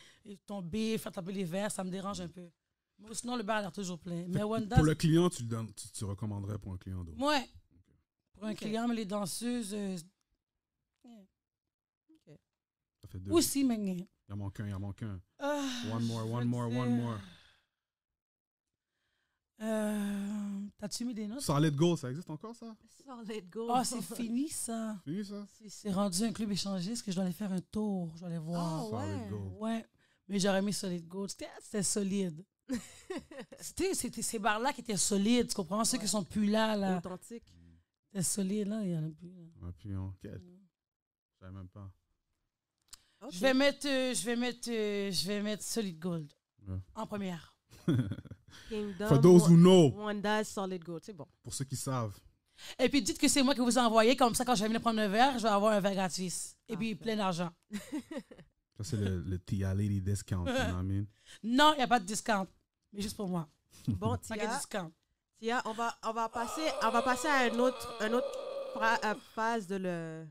tomber, faire taper les verres, ça me dérange un peu. Mais sinon, le bar a toujours plein. Mais pour le client, tu, le recommanderais pour un client d'autre? Ouais. Pour un client, mais les danseuses, euh, fait deux. Aussi, mais Il en manque un, il en manque un. Ah, one more, one more, one more. Euh, t'as-tu mis des notes? Solid Gold, ça existe encore, ça? Solid Gold. Ah, oh, c'est fini, ça. Fini, ça? C'est rendu un club échangiste que je dois aller faire un tour. Je dois aller voir. Oh, Solid Ouais. Mais j'aurais mis Solid Gold. C'était solide. (laughs) C'était ces bars-là qui étaient solides. Tu comprends? Ceux qui sont plus là, là. Authentique. C'était solide, là. Il y en a plus. Là. Ah, puis on... Mm. savais même pas. Je vais mettre, euh, je vais mettre, euh, je vais mettre Solid Gold en première. (laughs) For those who know. Wanda, Solid Gold, c'est bon. Pour ceux qui savent. Et puis dites que c'est moi qui vous ai envoyé, comme ça quand je vais venir prendre un verre, je vais avoir un verre gratuit. Et puis ah, plein d'argent. (laughs) Ça, c'est le, le Tia Lady discount, you know (laughs) Non, il n'y a pas de discount, mais juste pour moi. Bon, Pas Tia, discount. Tia on, va, on, va passer, on va passer à une autre, un autre euh, phase de le,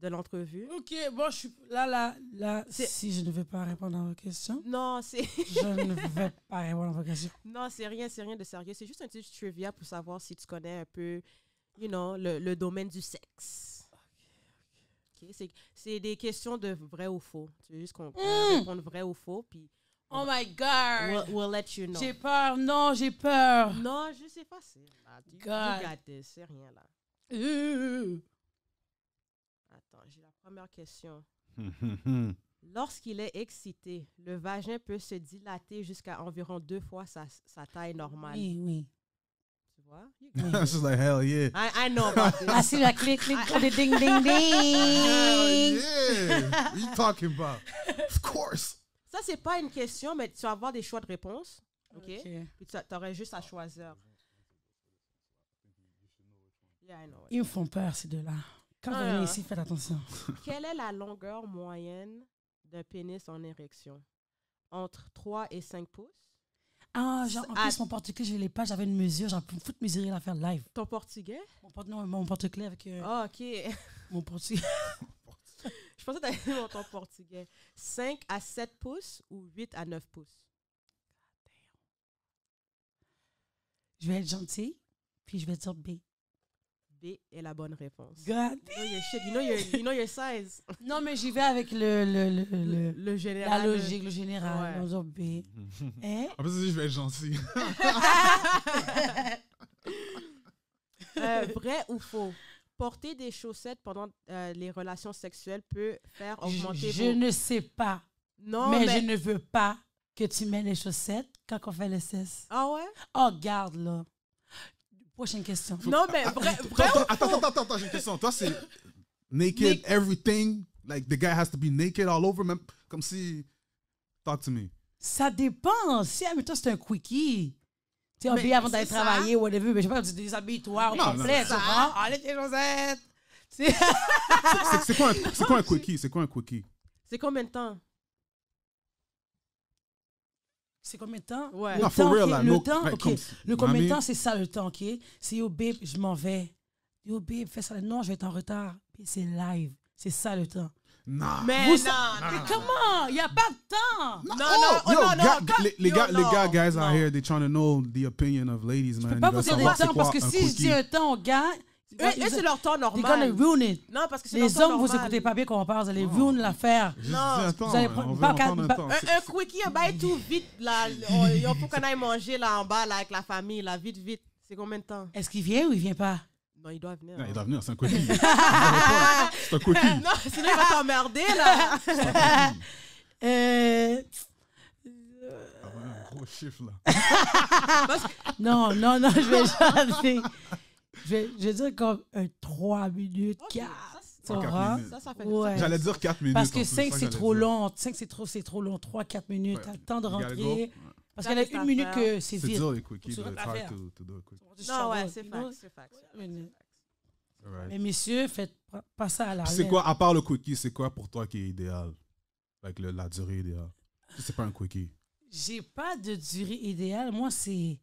de l'entrevue. Ok, bon, je suis là, là, là. Si je ne vais pas répondre à vos questions. Non, c'est. (laughs) je ne vais pas répondre à vos questions. Non, c'est rien, c'est rien de sérieux. C'est juste un petit trivia pour savoir si tu connais un peu, you know, le, le domaine du sexe. Ok, ok. c'est des questions de vrai ou faux. Tu veux juste qu'on hmm. réponde vrai ou faux, puis. Oh my God! We'll, let you know. J'ai peur, non, j'ai peur. Non, je sais pas, c'est. God. c'est rien là. Euh, euh, euh, Première question. Hum, hum, hum. Lorsqu'il est excité, le vagin peut se dilater jusqu'à environ deux fois sa, sa taille normale. Oui, oui. Tu vois? (laughs) It's like, hell yeah. I, I know about this. Ah, I see the click, click, click, ding, ding, (laughs) ding. yeah. What are you talking about? Of course. Ça, c'est pas une question, mais tu vas avoir des choix de réponse. OK? Puis tu aurais juste à choisir. Yeah, I know. Ils me font peur, ces deux-là. Quand vous ici, faites attention. (laughs) Quelle est la longueur moyenne d'un pénis en érection? Entre 3 et 5 pouces? Ah, genre, en ah, plus, mon porte clé je ne l'ai pas, j'avais une mesure, j'aurais pu me foutre mesurer l'affaire live. Ton portugais? Mon porte non, mon porte-clés avec. Euh, ah, ok. (laughs) Mon portugais. je pensais que tu dire ton portugais. 5 à 7 pouces ou 8 à 9 pouces? Je vais être gentille, puis je vais dire B est la bonne réponse. God you know your size. (laughs) non, mais j'y vais avec le, le, général. La logique, le général. Ouais. B. (laughs) hein? je vais être gentil. (laughs) Euh, vrai ou faux? Porter des chaussettes pendant euh, les relations sexuelles peut faire augmenter. Je, je ne sais pas. Non, mais, je ne veux pas que tu mettes les chaussettes quand on fait le 16 Ah ouais? Oh, garde là. Prochaine question. Non, mais ah, attends, attends, attends, attends, j'ai une question. Toi, c'est naked, everything. Like, the guy has to be naked all over, même comme si. Talk to me. Ça dépend. Si, toi, c'est un quickie. Tu sais, vit avant d'aller travailler, ou whatever, mais je sais pas, tu déshabilles-toi ou complet, ça non. Allez, tes Josette. C'est quoi un (laughs) quickie? C'est quoi un quickie? C'est combien de temps? C'est combien de temps? Ouais. Le temps, le temps, ok. Le combien temps, c'est ça le temps, ok? C'est yo, babe, je m'en vais. Yo, babe, fais ça. Non, je vais être en retard. C'est live. C'est ça le temps. Non. Mais non, non, mais comment? Il n'y a pas de temps. Non, non, oh, oh non, ga, non, Les, gars, les gars, guys out here, they trying to know the opinion of ladies, man. Je peux pas vous dire le temps parce que si je dis un temps aux gars, et c'est leur temps normal. Les hommes, vous écoutez pas bien quand on parle, vous allez ruin l'affaire. Non, vous allez un quickie, un bail tout vite. Là, il oh, faut qu'on aille manger là en bas là, avec la famille, là, vite, vite. C'est combien de temps Est-ce qu'il vient ou il vient pas non, il doit venir. il doit venir, c'est un cookie. (laughs) c'est un coquille. Non, sinon il va t'emmerder, là. euh... Ah un gros chiffre, là. (laughs) non, non, non, je vais chanter. (laughs) je, je vais dire comme un 3 minutes, 4. ça, minutes. Ça, fait J'allais dire 4 minutes. Parce que 5, c'est trop long. 5, c'est trop, trop long. 3, 4 minutes. Ouais. T'as le temps de rentrer. Parce qu'il y a une minute que c'est C'est dur, les quickies. faire. Non, ouais, c'est fax, c'est Mais- messieurs, faites pas- ça à la C'est quoi, à part le cookie, c'est quoi pour toi qui est idéal Avec la durée idéale Si C'est pas un cookie. J'ai pas de durée idéale. Moi, c'est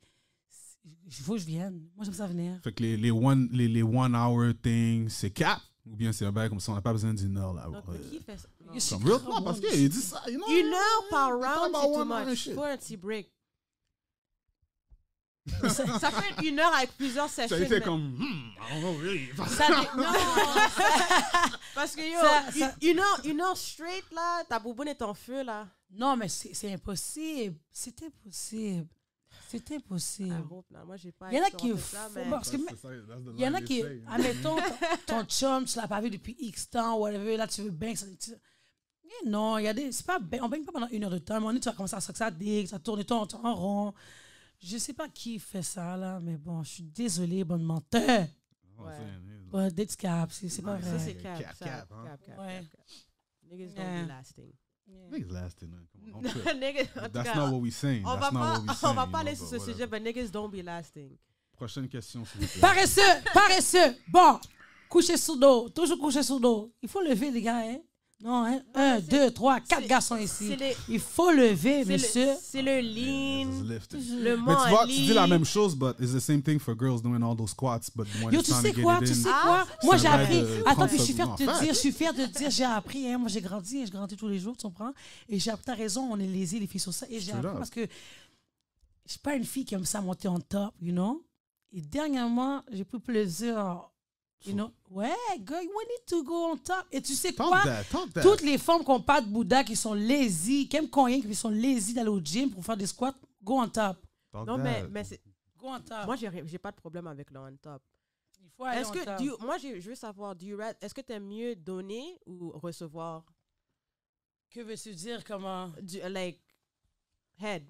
il faut que je vienne. Moi, j'aime ça venir. Fait que les, les, one, les, les one hour things, c'est cap. Ou bien c'est un bail comme ça, on n'a pas besoin d'une heure là. Donc, qui fait ça? Non. parce qu'il dit ça. You know, une heure par round, c'est too much. Il faut un petit break. (laughs) ça, fait une heure avec plusieurs sessions. Ça a été comme, hmm, I non, (laughs) (laughs) parce que yo, ça, ça, une, heure, une heure straight là, ta bouboune est en feu là. Non, mais c'est impossible. C'est impossible. C'est impossible. Ah il y en a qui font. Parce que, il y en a qui, admettons, (laughs) ton, ton chum, tu l'as pas vu depuis X temps, whatever, là, tu veux bang. Ça, eh non, il y a des. C'est pas bang, on bang pas pendant une heure de temps. Mais on est, tu vas commencer à que ça tourne tout en rond. Je sais pas qui fait ça, là, mais bon, je suis désolée, bonne menteur. Ouais. ouais. cap, c'est pas vrai. Ça, c'est cap. Cap, hein. Niggas don't Yeah. Niggas lasting, man. Come on, (laughs) That's cas, not what we saying. On That's va not pas, what we saying, on va pas aller sur ce sujet, but niggas don't be lasting. Prochaine question, s'il vous plaît. Paresseux, paresseux. Bon, coucher sous dos, toujours coucher sous dos. Il faut lever, les gars, hein. Non, hein? Ah, un, deux, trois, quatre garçons ici. Il faut lever, monsieur. c'est le lean, le, le Mais tu vois, tu dis la même chose, but it's the same thing for girls doing all those squats, but squats. Yo, tu sais quoi, tu sais ah, quoi? Moi, j'ai appris. Euh, Attends, je suis fière de te dire, je suis de dire, j'ai appris. Hein. Moi, j'ai grandi, et je grandis tous les jours, tu comprends? Et j'ai appris, t'as raison, on est lésés, les filles sur ça. Et j'ai appris parce que je suis pas une fille qui aime ça monter en top, you know? Et dernièrement, j'ai pris plaisir You know? Ouais, girl, we need to go on top. Et tu sais quoi? Toutes les femmes qu'on n'ont de Bouddha, qui sont lazy, qui aiment rien, qui sont lazy d'aller au gym pour faire des squats, go on top. non, mais, mais c'est. Go on top. Moi, j'ai pas de problème avec le on top. Il faut aller on que, top. moi, je veux savoir, est-ce que tu aimes mieux donner ou recevoir? Que veux-tu dire comment? like, head.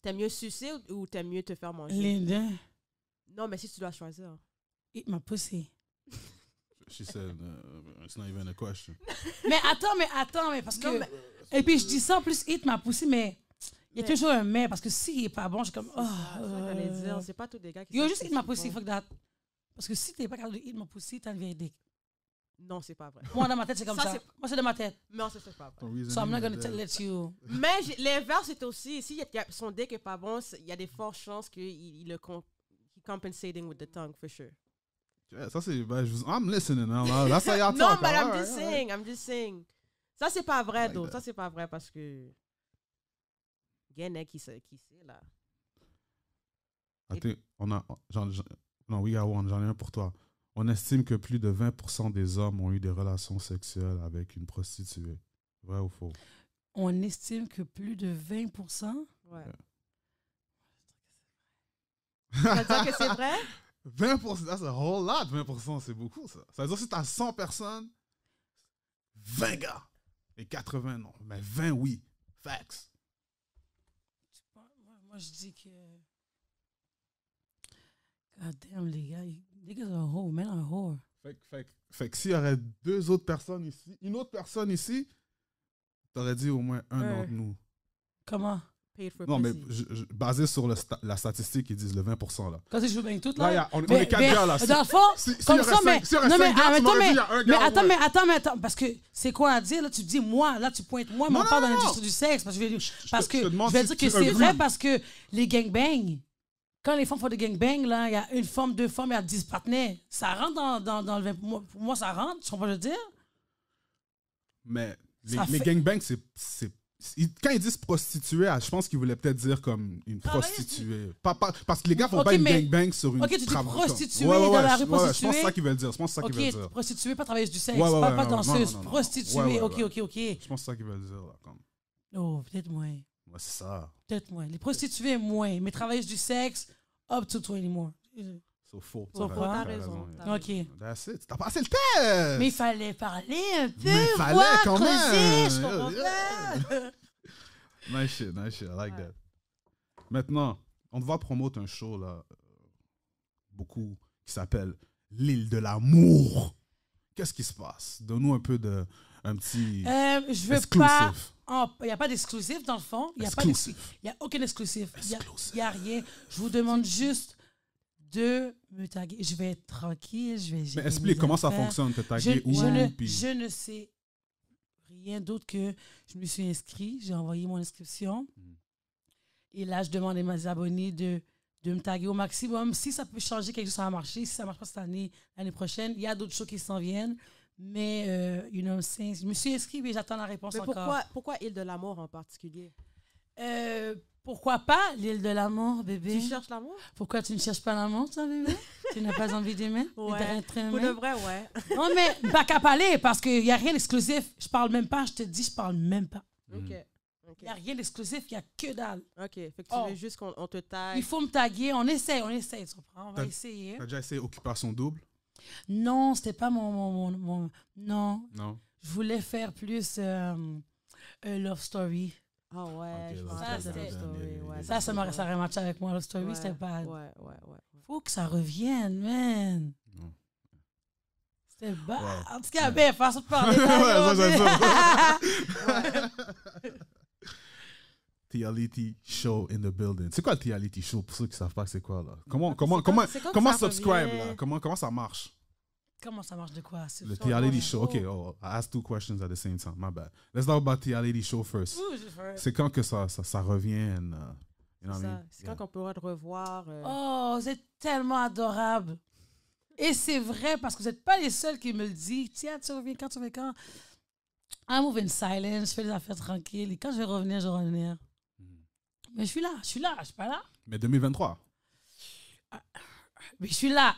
T'aimes mieux sucer ou t'aimes mieux te faire manger? Les Non, mais si tu dois choisir eat my pussy. She said, uh, it's not even a question. (laughs) mais attends, mais attends, mais parce que. Et puis je dis ça en plus, eat my pussy, mais il y a toujours un mais parce que si il n'est pas bon, je suis comme. Oh, euh... C'est pas tous des gars qui. juste eat my pussy, fuck that. Parce que si tu pas capable de eat my pussy, t'as une vieille dick. Non, c'est pas vrai. Moi, dans ma tête, c'est comme ça. Moi, c'est dans ma tête. Non, c'est pas vrai. So I'm not gonna let you. Mais l'inverse, c'est aussi, si son dick est pas bon, il y a des fortes chances qu'il il le compensating with the tongue, for sure. Ça, c'est. Ben, je vous... I'm listening. Hein, y'all (laughs) talk. Non, hein. but I'm just saying. I'm just saying. Ça, c'est pas vrai, like ben. Ça, c'est pas vrai parce que. Guenet qui sait, qui sait, là. Attends, on a. non, oui, Awan, j'en ai un pour toi. On estime que plus de 20% des hommes ont eu des relations sexuelles avec une prostituée. Vrai ou faux? On estime que plus de 20%? Ouais. ouais. Ça veut dire que c'est vrai? (laughs) 20%, that's a whole lot. 20%, c'est beaucoup, ça. Ça veut dire que si as 100 personnes, 20 gars. Et 80, non. Mais 20, oui. Facts. Moi, je dis que. God damn, les gars. Les gars sont un whore, man, un whore. Fait, fait, fait que s'il y aurait deux autres personnes ici, une autre personne ici, t'aurais dit au moins un d'entre nous. Comment? non, mais basé sur le la statistique, ils disent le 20 là. Quand c'est bang tout Là, là. on- est quatre gars, là. Dans le fond, comme ça, mais. y Non, mais attends, mais. a un gars, mais attends, mais attends, mais attends. Parce que c'est quoi à dire? Là, tu dis moi, là, tu pointes moi, mais on parle dans l'industrie du sexe. Parce que je vais, parce que, je dire que c'est vrai parce que les gangbangs, quand les femmes font des gangbangs, là, il y a une femme, deux femmes, il y a dix partenaires. Ça rentre dans, dans, dans le. Pour moi, ça rentre. Tu comprends ce que je veux dire? Mais les, gangbang gangbangs, c'est- c'est quand ils disent prostituée, ah, je pense qu'ils voulaient peut-être dire comme une prostituée. Pas, parce que les gars font pas une bang bang sur une Ok, tu dis prostituée dans la rue ouais, prostituée. je pense que c'est ça qu'ils veulent dire. Je pense ça qu'ils veulent dire. Prostituée, pas travailleuse du sexe, pas, pas, danseuse, prostituée. ok, ok, ok. Je pense que c'est ça qu'ils veulent dire là, Oh, peut-être moins. Moi c'est ça. Peut-être moins. Les prostituées moins, mais travailleuses du sexe, up to 20 more. Sauf faux. C'est t'as raison. OK. That's it. T'as passé le test! Mais il fallait parler un peu, Mais il fallait voir, quand même je comprends (laughs) nice shit, nice shit. I like that. Maintenant, on va promouvoir un show, là, euh, beaucoup, qui s'appelle L'île de l'amour. Qu'est-ce qui se passe? Donne-nous un peu de... Un petit... Euh, je veux exclusif. pas... Il n'y a pas d'exclusif dans le fond. Il n'y a, pas y a aucun exclusif. Il n'y a, rien. Je vous demande juste de me taguer. Je vais être tranquille, je vais. explique comment ça fonctionne, te taguer je, je ne, je ne sais rien d'autre que je me suis inscrit, j'ai envoyé mon inscription. Hmm. Et là, je demande à mes abonnés de, de me taguer au maximum. Si ça peut changer, quelque chose, ça va marcher. Si ça ne marche pas cette année, l'année prochaine, il y a d'autres choses qui s'en viennent. Mais, euh, je me suis inscrit, et j'attends la réponse Pourquoi, pourquoi Île de mort en particulier? Euh, pourquoi pas l'île de l'amour, bébé Tu cherches l'amour Pourquoi tu ne cherches pas l'amour, toi, bébé Tu n'as pas envie d'aimer ouais. Pour le vrai, ouais. (laughs) non, mais pas à parler, parce qu'il n'y a rien d'exclusif. Je ne parle même pas, je te dis, je ne parle même pas. Hmm. OK. Il n'y a rien d'exclusif, il n'y a que dalle. OK. Fait tu oh. juste qu'on te tague. Il faut me taguer, on essaye, on essaye, tu On va essayer. Tu as déjà essayé Occupation Double Non, ce n'était pas mon, mon, mon, Non. Non. Je voulais faire plus euh, euh, Love Story. Ah ouais, je pense ça, c'est Story. ça, ça aurait matché avec moi. le Story, c'était pas. Ouais, ouais, ouais. Faut que ça revienne, man. C'était bad. En tout cas, ben, façon de parler. (laughs) ouais, ça, ça, ça. (laughs) Reality Show in the building. C'est quoi le Reality Show pour ceux qui ne savent pas c'est quoi là Comment ah, comment comment comment subscribe là Comment comment ça marche Comment ça marche de quoi Le Tiali Lady Show. OK, oh, oh I poser two questions at the same time. My bad. Let's talk about TR Lady Show first. C'est quand que ça, ça, revient euh, you C'est quand qu'on pourra te revoir. Euh. Oh, vous êtes tellement adorable. Et c'est vrai parce que vous n'êtes pas les seuls qui me le disent. Tiens, tu reviens quand, tu veux. quand? I move in silence, je fais des affaires tranquilles. Et quand je vais revenir, je vais revenir. Mm. Mais je suis là, je suis là, je ne suis pas là. Mais 2023. Ah, ah, ah, mais je suis là.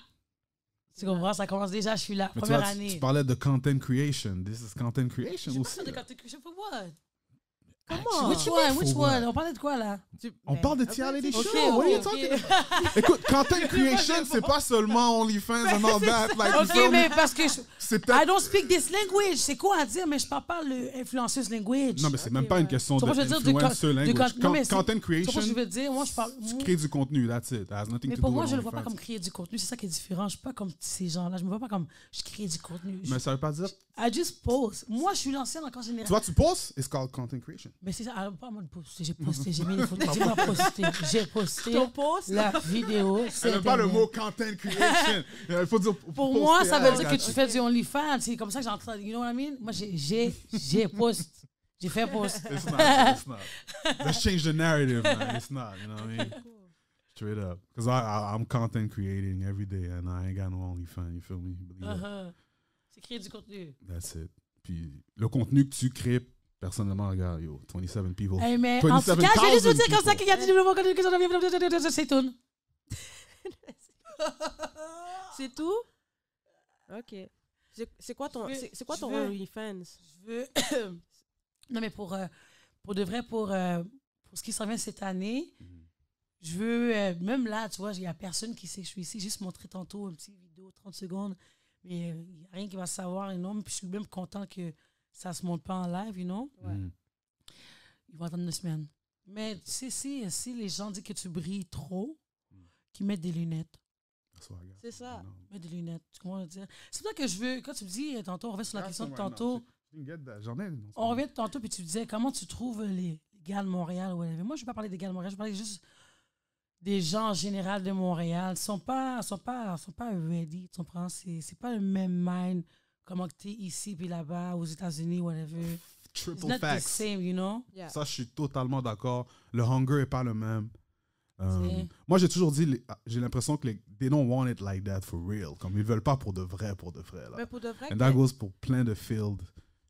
Tu comprends? Ça commence déjà, je suis là, première année. Tu parlais de content creation. This is content creation Je aussi. parle de content creation pour what? Comment ah, Which one? Which one? On parlait de quoi là On ben, parle de tiare Lady Show. What are you talking about? Écoute, content creation, c'est pas seulement OnlyFans and all that. Like, ok, mais parce que I don't speak this language. C'est quoi à dire, mais je parle pas le language. Non, mais c'est même pas une question de influenceuse language. Content creation. je veux dire, moi je parle. Tu crées du contenu, that's it. has nothing mais to do pour moi, je le vois pas comme créer du contenu. C'est ça qui est différent. Je suis pas comme ces gens-là. Je me vois pas comme je crée du contenu. Mais ça veut pas dire. I just post. Moi, je suis l'ancienne encore génération. Tu vois, tu postes, it's called content creation. Mais c'est ça, alors, ah, pas moi de poster, j'ai posté, j'ai mis une (laughs) photo, j'ai pas posté, j'ai posté la vidéo. C'est pas le mot content creation. (laughs) Il faut dire Pour moi, ça veut dire que tu fais du OnlyFans, c'est comme ça que j'entends, you know what I mean? Moi, j'ai, j'ai posté. J'ai fait post. It's not, it's not. Let's change the narrative, man. It's not, you know what I mean? Straight up. Because I, I, content creating every day and I ain't got no OnlyFans, you feel me? Uh-huh. C'est créer du contenu. That's it. Puis le contenu que tu crées Personnellement, regarde, yo, 27 people. Hey, mais 27 en tout cas, je vais juste dire comme ça qu'il y a du c'est tout. C'est tout? Ok. C'est quoi ton, c'est quoi ton Je veux. (coughs) non, mais pour, euh, pour de vrai, pour, euh, pour ce qui s'en vient cette année, mhm. je veux, euh, même là, tu vois, il n'y a personne qui sait que je suis ici. Juste montrer tantôt une petite vidéo, 30 secondes. Mais il n'y a rien qui va savoir Et non, je suis même content que ça se monte pas en live, you know? Ouais. Mm. Ils vont attendre deux semaines. Mais si, si, si les gens disent que tu brilles trop, qu'ils mettent des lunettes. Ah, c'est ça. Mets des lunettes. Tu comprends dire? C'est pour ça que je veux. Quand tu me dis euh, tantôt, on revient sur la ah, question de tantôt. on revient de tantôt, puis tu me disais comment tu trouves euh, les gars de Montréal. Moi, je ne vais pas parler des gars de Montréal, je parlais juste des gens en général de Montréal. Ils ne sont pas, sont, pas, sont pas ready, tu comprends? Ce n'est pas le même mind comment que tu es ici, puis là-bas, aux États-Unis, whatever. Triple It's not facts. the same, you know? Yeah. Ça, je suis totalement d'accord. Le hunger est pas le même. Euh, moi, j'ai toujours dit, j'ai l'impression que les, they don't want it like that for real. Comme ils veulent pas pour de vrai, pour de vrai. Là. Mais pour de vrai. And that goes pour plein de fields.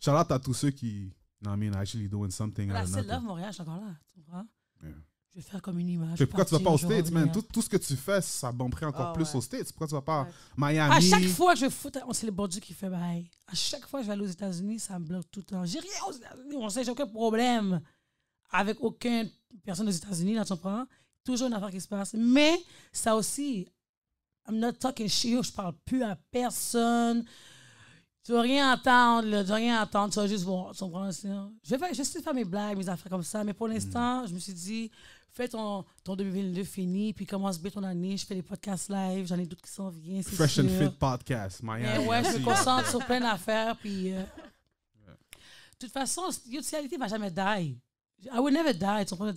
Shout out à tous ceux qui, you know I mean, actually doing something. La C'est Love Montréal, encore là. Tu vois? Yeah. Je vais faire comme une image. Mais pourquoi tu vas pas aux States, man? Tout, tout, ce que tu fais, ça bomberait encore ah plus ouais. aux States. Pourquoi tu vas pas à Miami? À chaque fois que je vais on sait le bordu qui fait bye. Bah, à chaque fois que je vais aller aux États-Unis, ça me bloque tout le temps. J'ai rien aux États-Unis, on sait, j'ai aucun problème avec aucune personne aux États-Unis, là, tu comprends? Toujours une affaire qui se passe. Mais ça aussi, I'm not talking shit, Je je parle plus à personne. Tu vas rien entendre, là, tu vas rien entendre, tu vas juste voir, tu comprends? Je vais, je vais faire mes blagues, mes affaires comme ça, mais pour mm. l'instant, je me suis dit, fais ton, ton 2022 fini, puis commence bien ton année. Je fais des podcasts live, j'en ai d'autres qui s'en viennent. Fresh sûr. and Fit Podcast, Miami. Et ouais, je me concentre sur plein d'affaires, (laughs) puis. Euh, de toute façon, l'utilité va jamais die. I will never die. Tu comprends?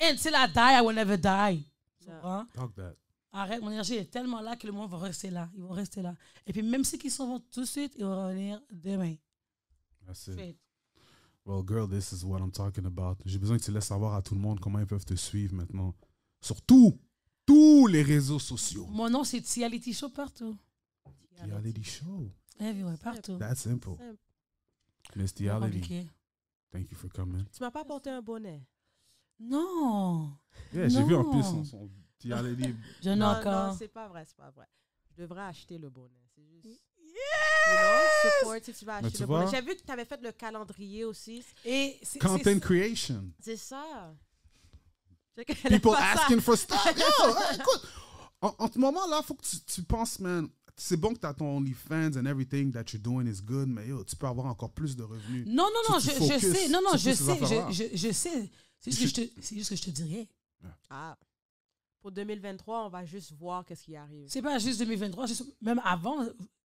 Until I die, I will never die. Tu Talk that. Arrête, mon énergie est tellement là que le monde va rester là. Ils vont rester là. Et puis, même ceux qui s'en vont tout de suite, ils vont revenir demain. That's Well, girl, this is what I'm talking about. J'ai besoin que tu laisses savoir à tout le monde comment ils peuvent te suivre maintenant. Surtout, tous les réseaux sociaux. Mon nom, c'est Tiality Show partout. Tiality Show. Everywhere, partout. That's simple. Miss Tiality. Thank you for coming. Tu m'as pas porté un bonnet. Non. Yeah, j'ai vu en plus son, son Tiality. Je n'ai encore. Non, c'est pas vrai, c'est pas vrai. Je devrais acheter le bonnet. Yeah! tu vas J'ai vu que tu avais fait le calendrier aussi. Et Content creation. C'est ça. People asking for stuff. (laughs) Yo, écoute, en, ce moment-là, faut que tu, penses, man, c'est bon que tu as ton OnlyFans and everything that you're doing is good, mais yo, tu peux avoir encore plus de revenus. Non, non, non, je, sais. Non, non, je sais, je, sais. C'est juste, que je te, juste que je te dirais. Ah. Pour 2023, on va juste voir qu'est-ce qui arrive. C'est pas juste 2023, même avant,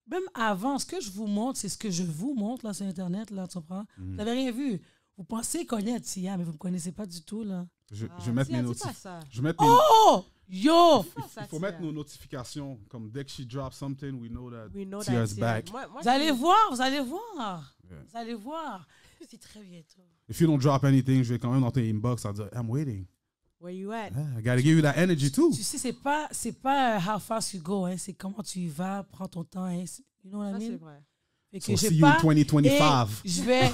même avant, ce que je vous montre, c'est ce que je vous montre là sur Internet, là, tu mhm. Vous n'avez rien vu. Vous pensez connaître Tia, mais vous ne me connaissez pas du tout, là. Je, ah, je vais mettre mes notifications. oh! Yo! Il, faut mettre nos notifications. Comme dès que she drops something, we know that, we know that vous allez voir, vous allez voir. Vous allez voir. C'est très bientôt. If you don't drop anything, je vais quand même dans tes inbox à dire, I'm waiting. Where you at? Ah, I gotta give you that energy too. Tu sais, c'est pas, c'est pas euh, how fast you go, hein, c'est comment tu y vas, prends ton temps. Hein, you know what Ça, I mean? c'est vrai. Et que so see pas, in 2025. Eh, je vais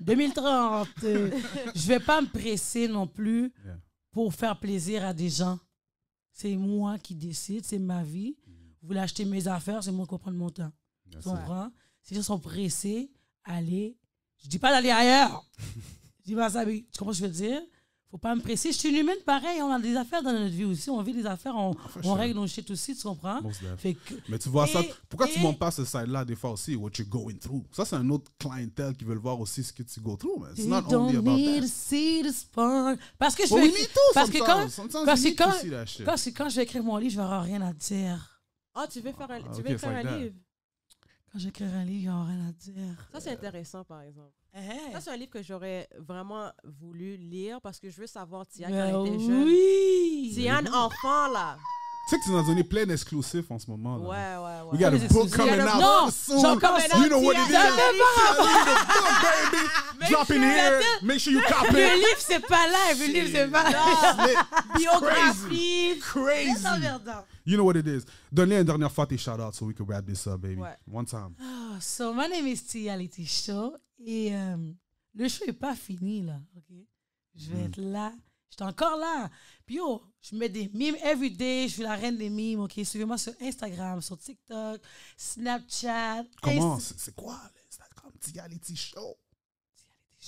2030. (laughs) je vais pas me presser non plus pour faire plaisir à des gens. C'est moi qui décide, c'est ma vie. Mm. Vous voulez acheter mes affaires, c'est moi qui prendre mon temps. Tu comprends? Si les gens sont pressés, allez. Je dis pas d'aller ailleurs. (laughs) je dis pas ça, mais tu comprends ce que je veux dire? faut pas me presser. Je suis une humaine pareil. On a des affaires dans notre vie aussi. On vit des affaires, on, règle nos shit aussi, tu comprends? mais tu vois ça. Pourquoi tu tu montes pas ce side-là des fois aussi, what you're going through? Ça, c'est un autre clientèle qui veut le voir aussi ce que tu go through. Mais it's not only about need that. See the spark. Parce que je well, parce que quand, j'écris quand, quand, je vais écrire mon livre, je vais rien à dire. Ah, tu veux faire un, tu ah, veux faire un livre? Quand j'écris un livre, il n'y rien à dire. Ça, c'est intéressant, par exemple. Ça, c'est un livre que j'aurais vraiment voulu lire parce que je veux savoir Tiane quand elle était ben jeune. Tiane, enfant, là sais plein en ce moment. Ouais, ouais, We got a book coming out. Non, You know what it is. baby. here. Make sure you Le livre, c'est pas live. Le livre, c'est pas live. Biographie. Crazy. You know what it is. Donnez une dernière fois tes shout so we can wrap this up, baby. One time. Oh, so, my name is Tia Show. Et euh, le show est pas fini, là. OK? Je vais hmm. être là J'étais encore là. Puis yo, je mets des mimes everyday. Je suis la reine des mimes. OK, suivez-moi sur Instagram, sur TikTok, Snapchat. Comment? C'est quoi l'Instagram? Reality Show. Reality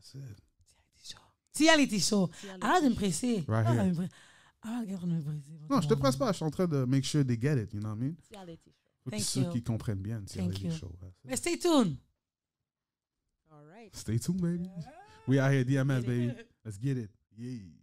Show. That's Show. Reality Show. Arrête de me presser. Right here. Arrête de me presser. Non, je te presse pas. Je suis en train de make sure they get it. You know what I mean? Reality Show. Thank you. ceux qui comprennent bien Reality Show. Hein. Mais stay tuned. All right. Stay tuned, baby. We are here, DMS, baby. Let's get it. Yeah.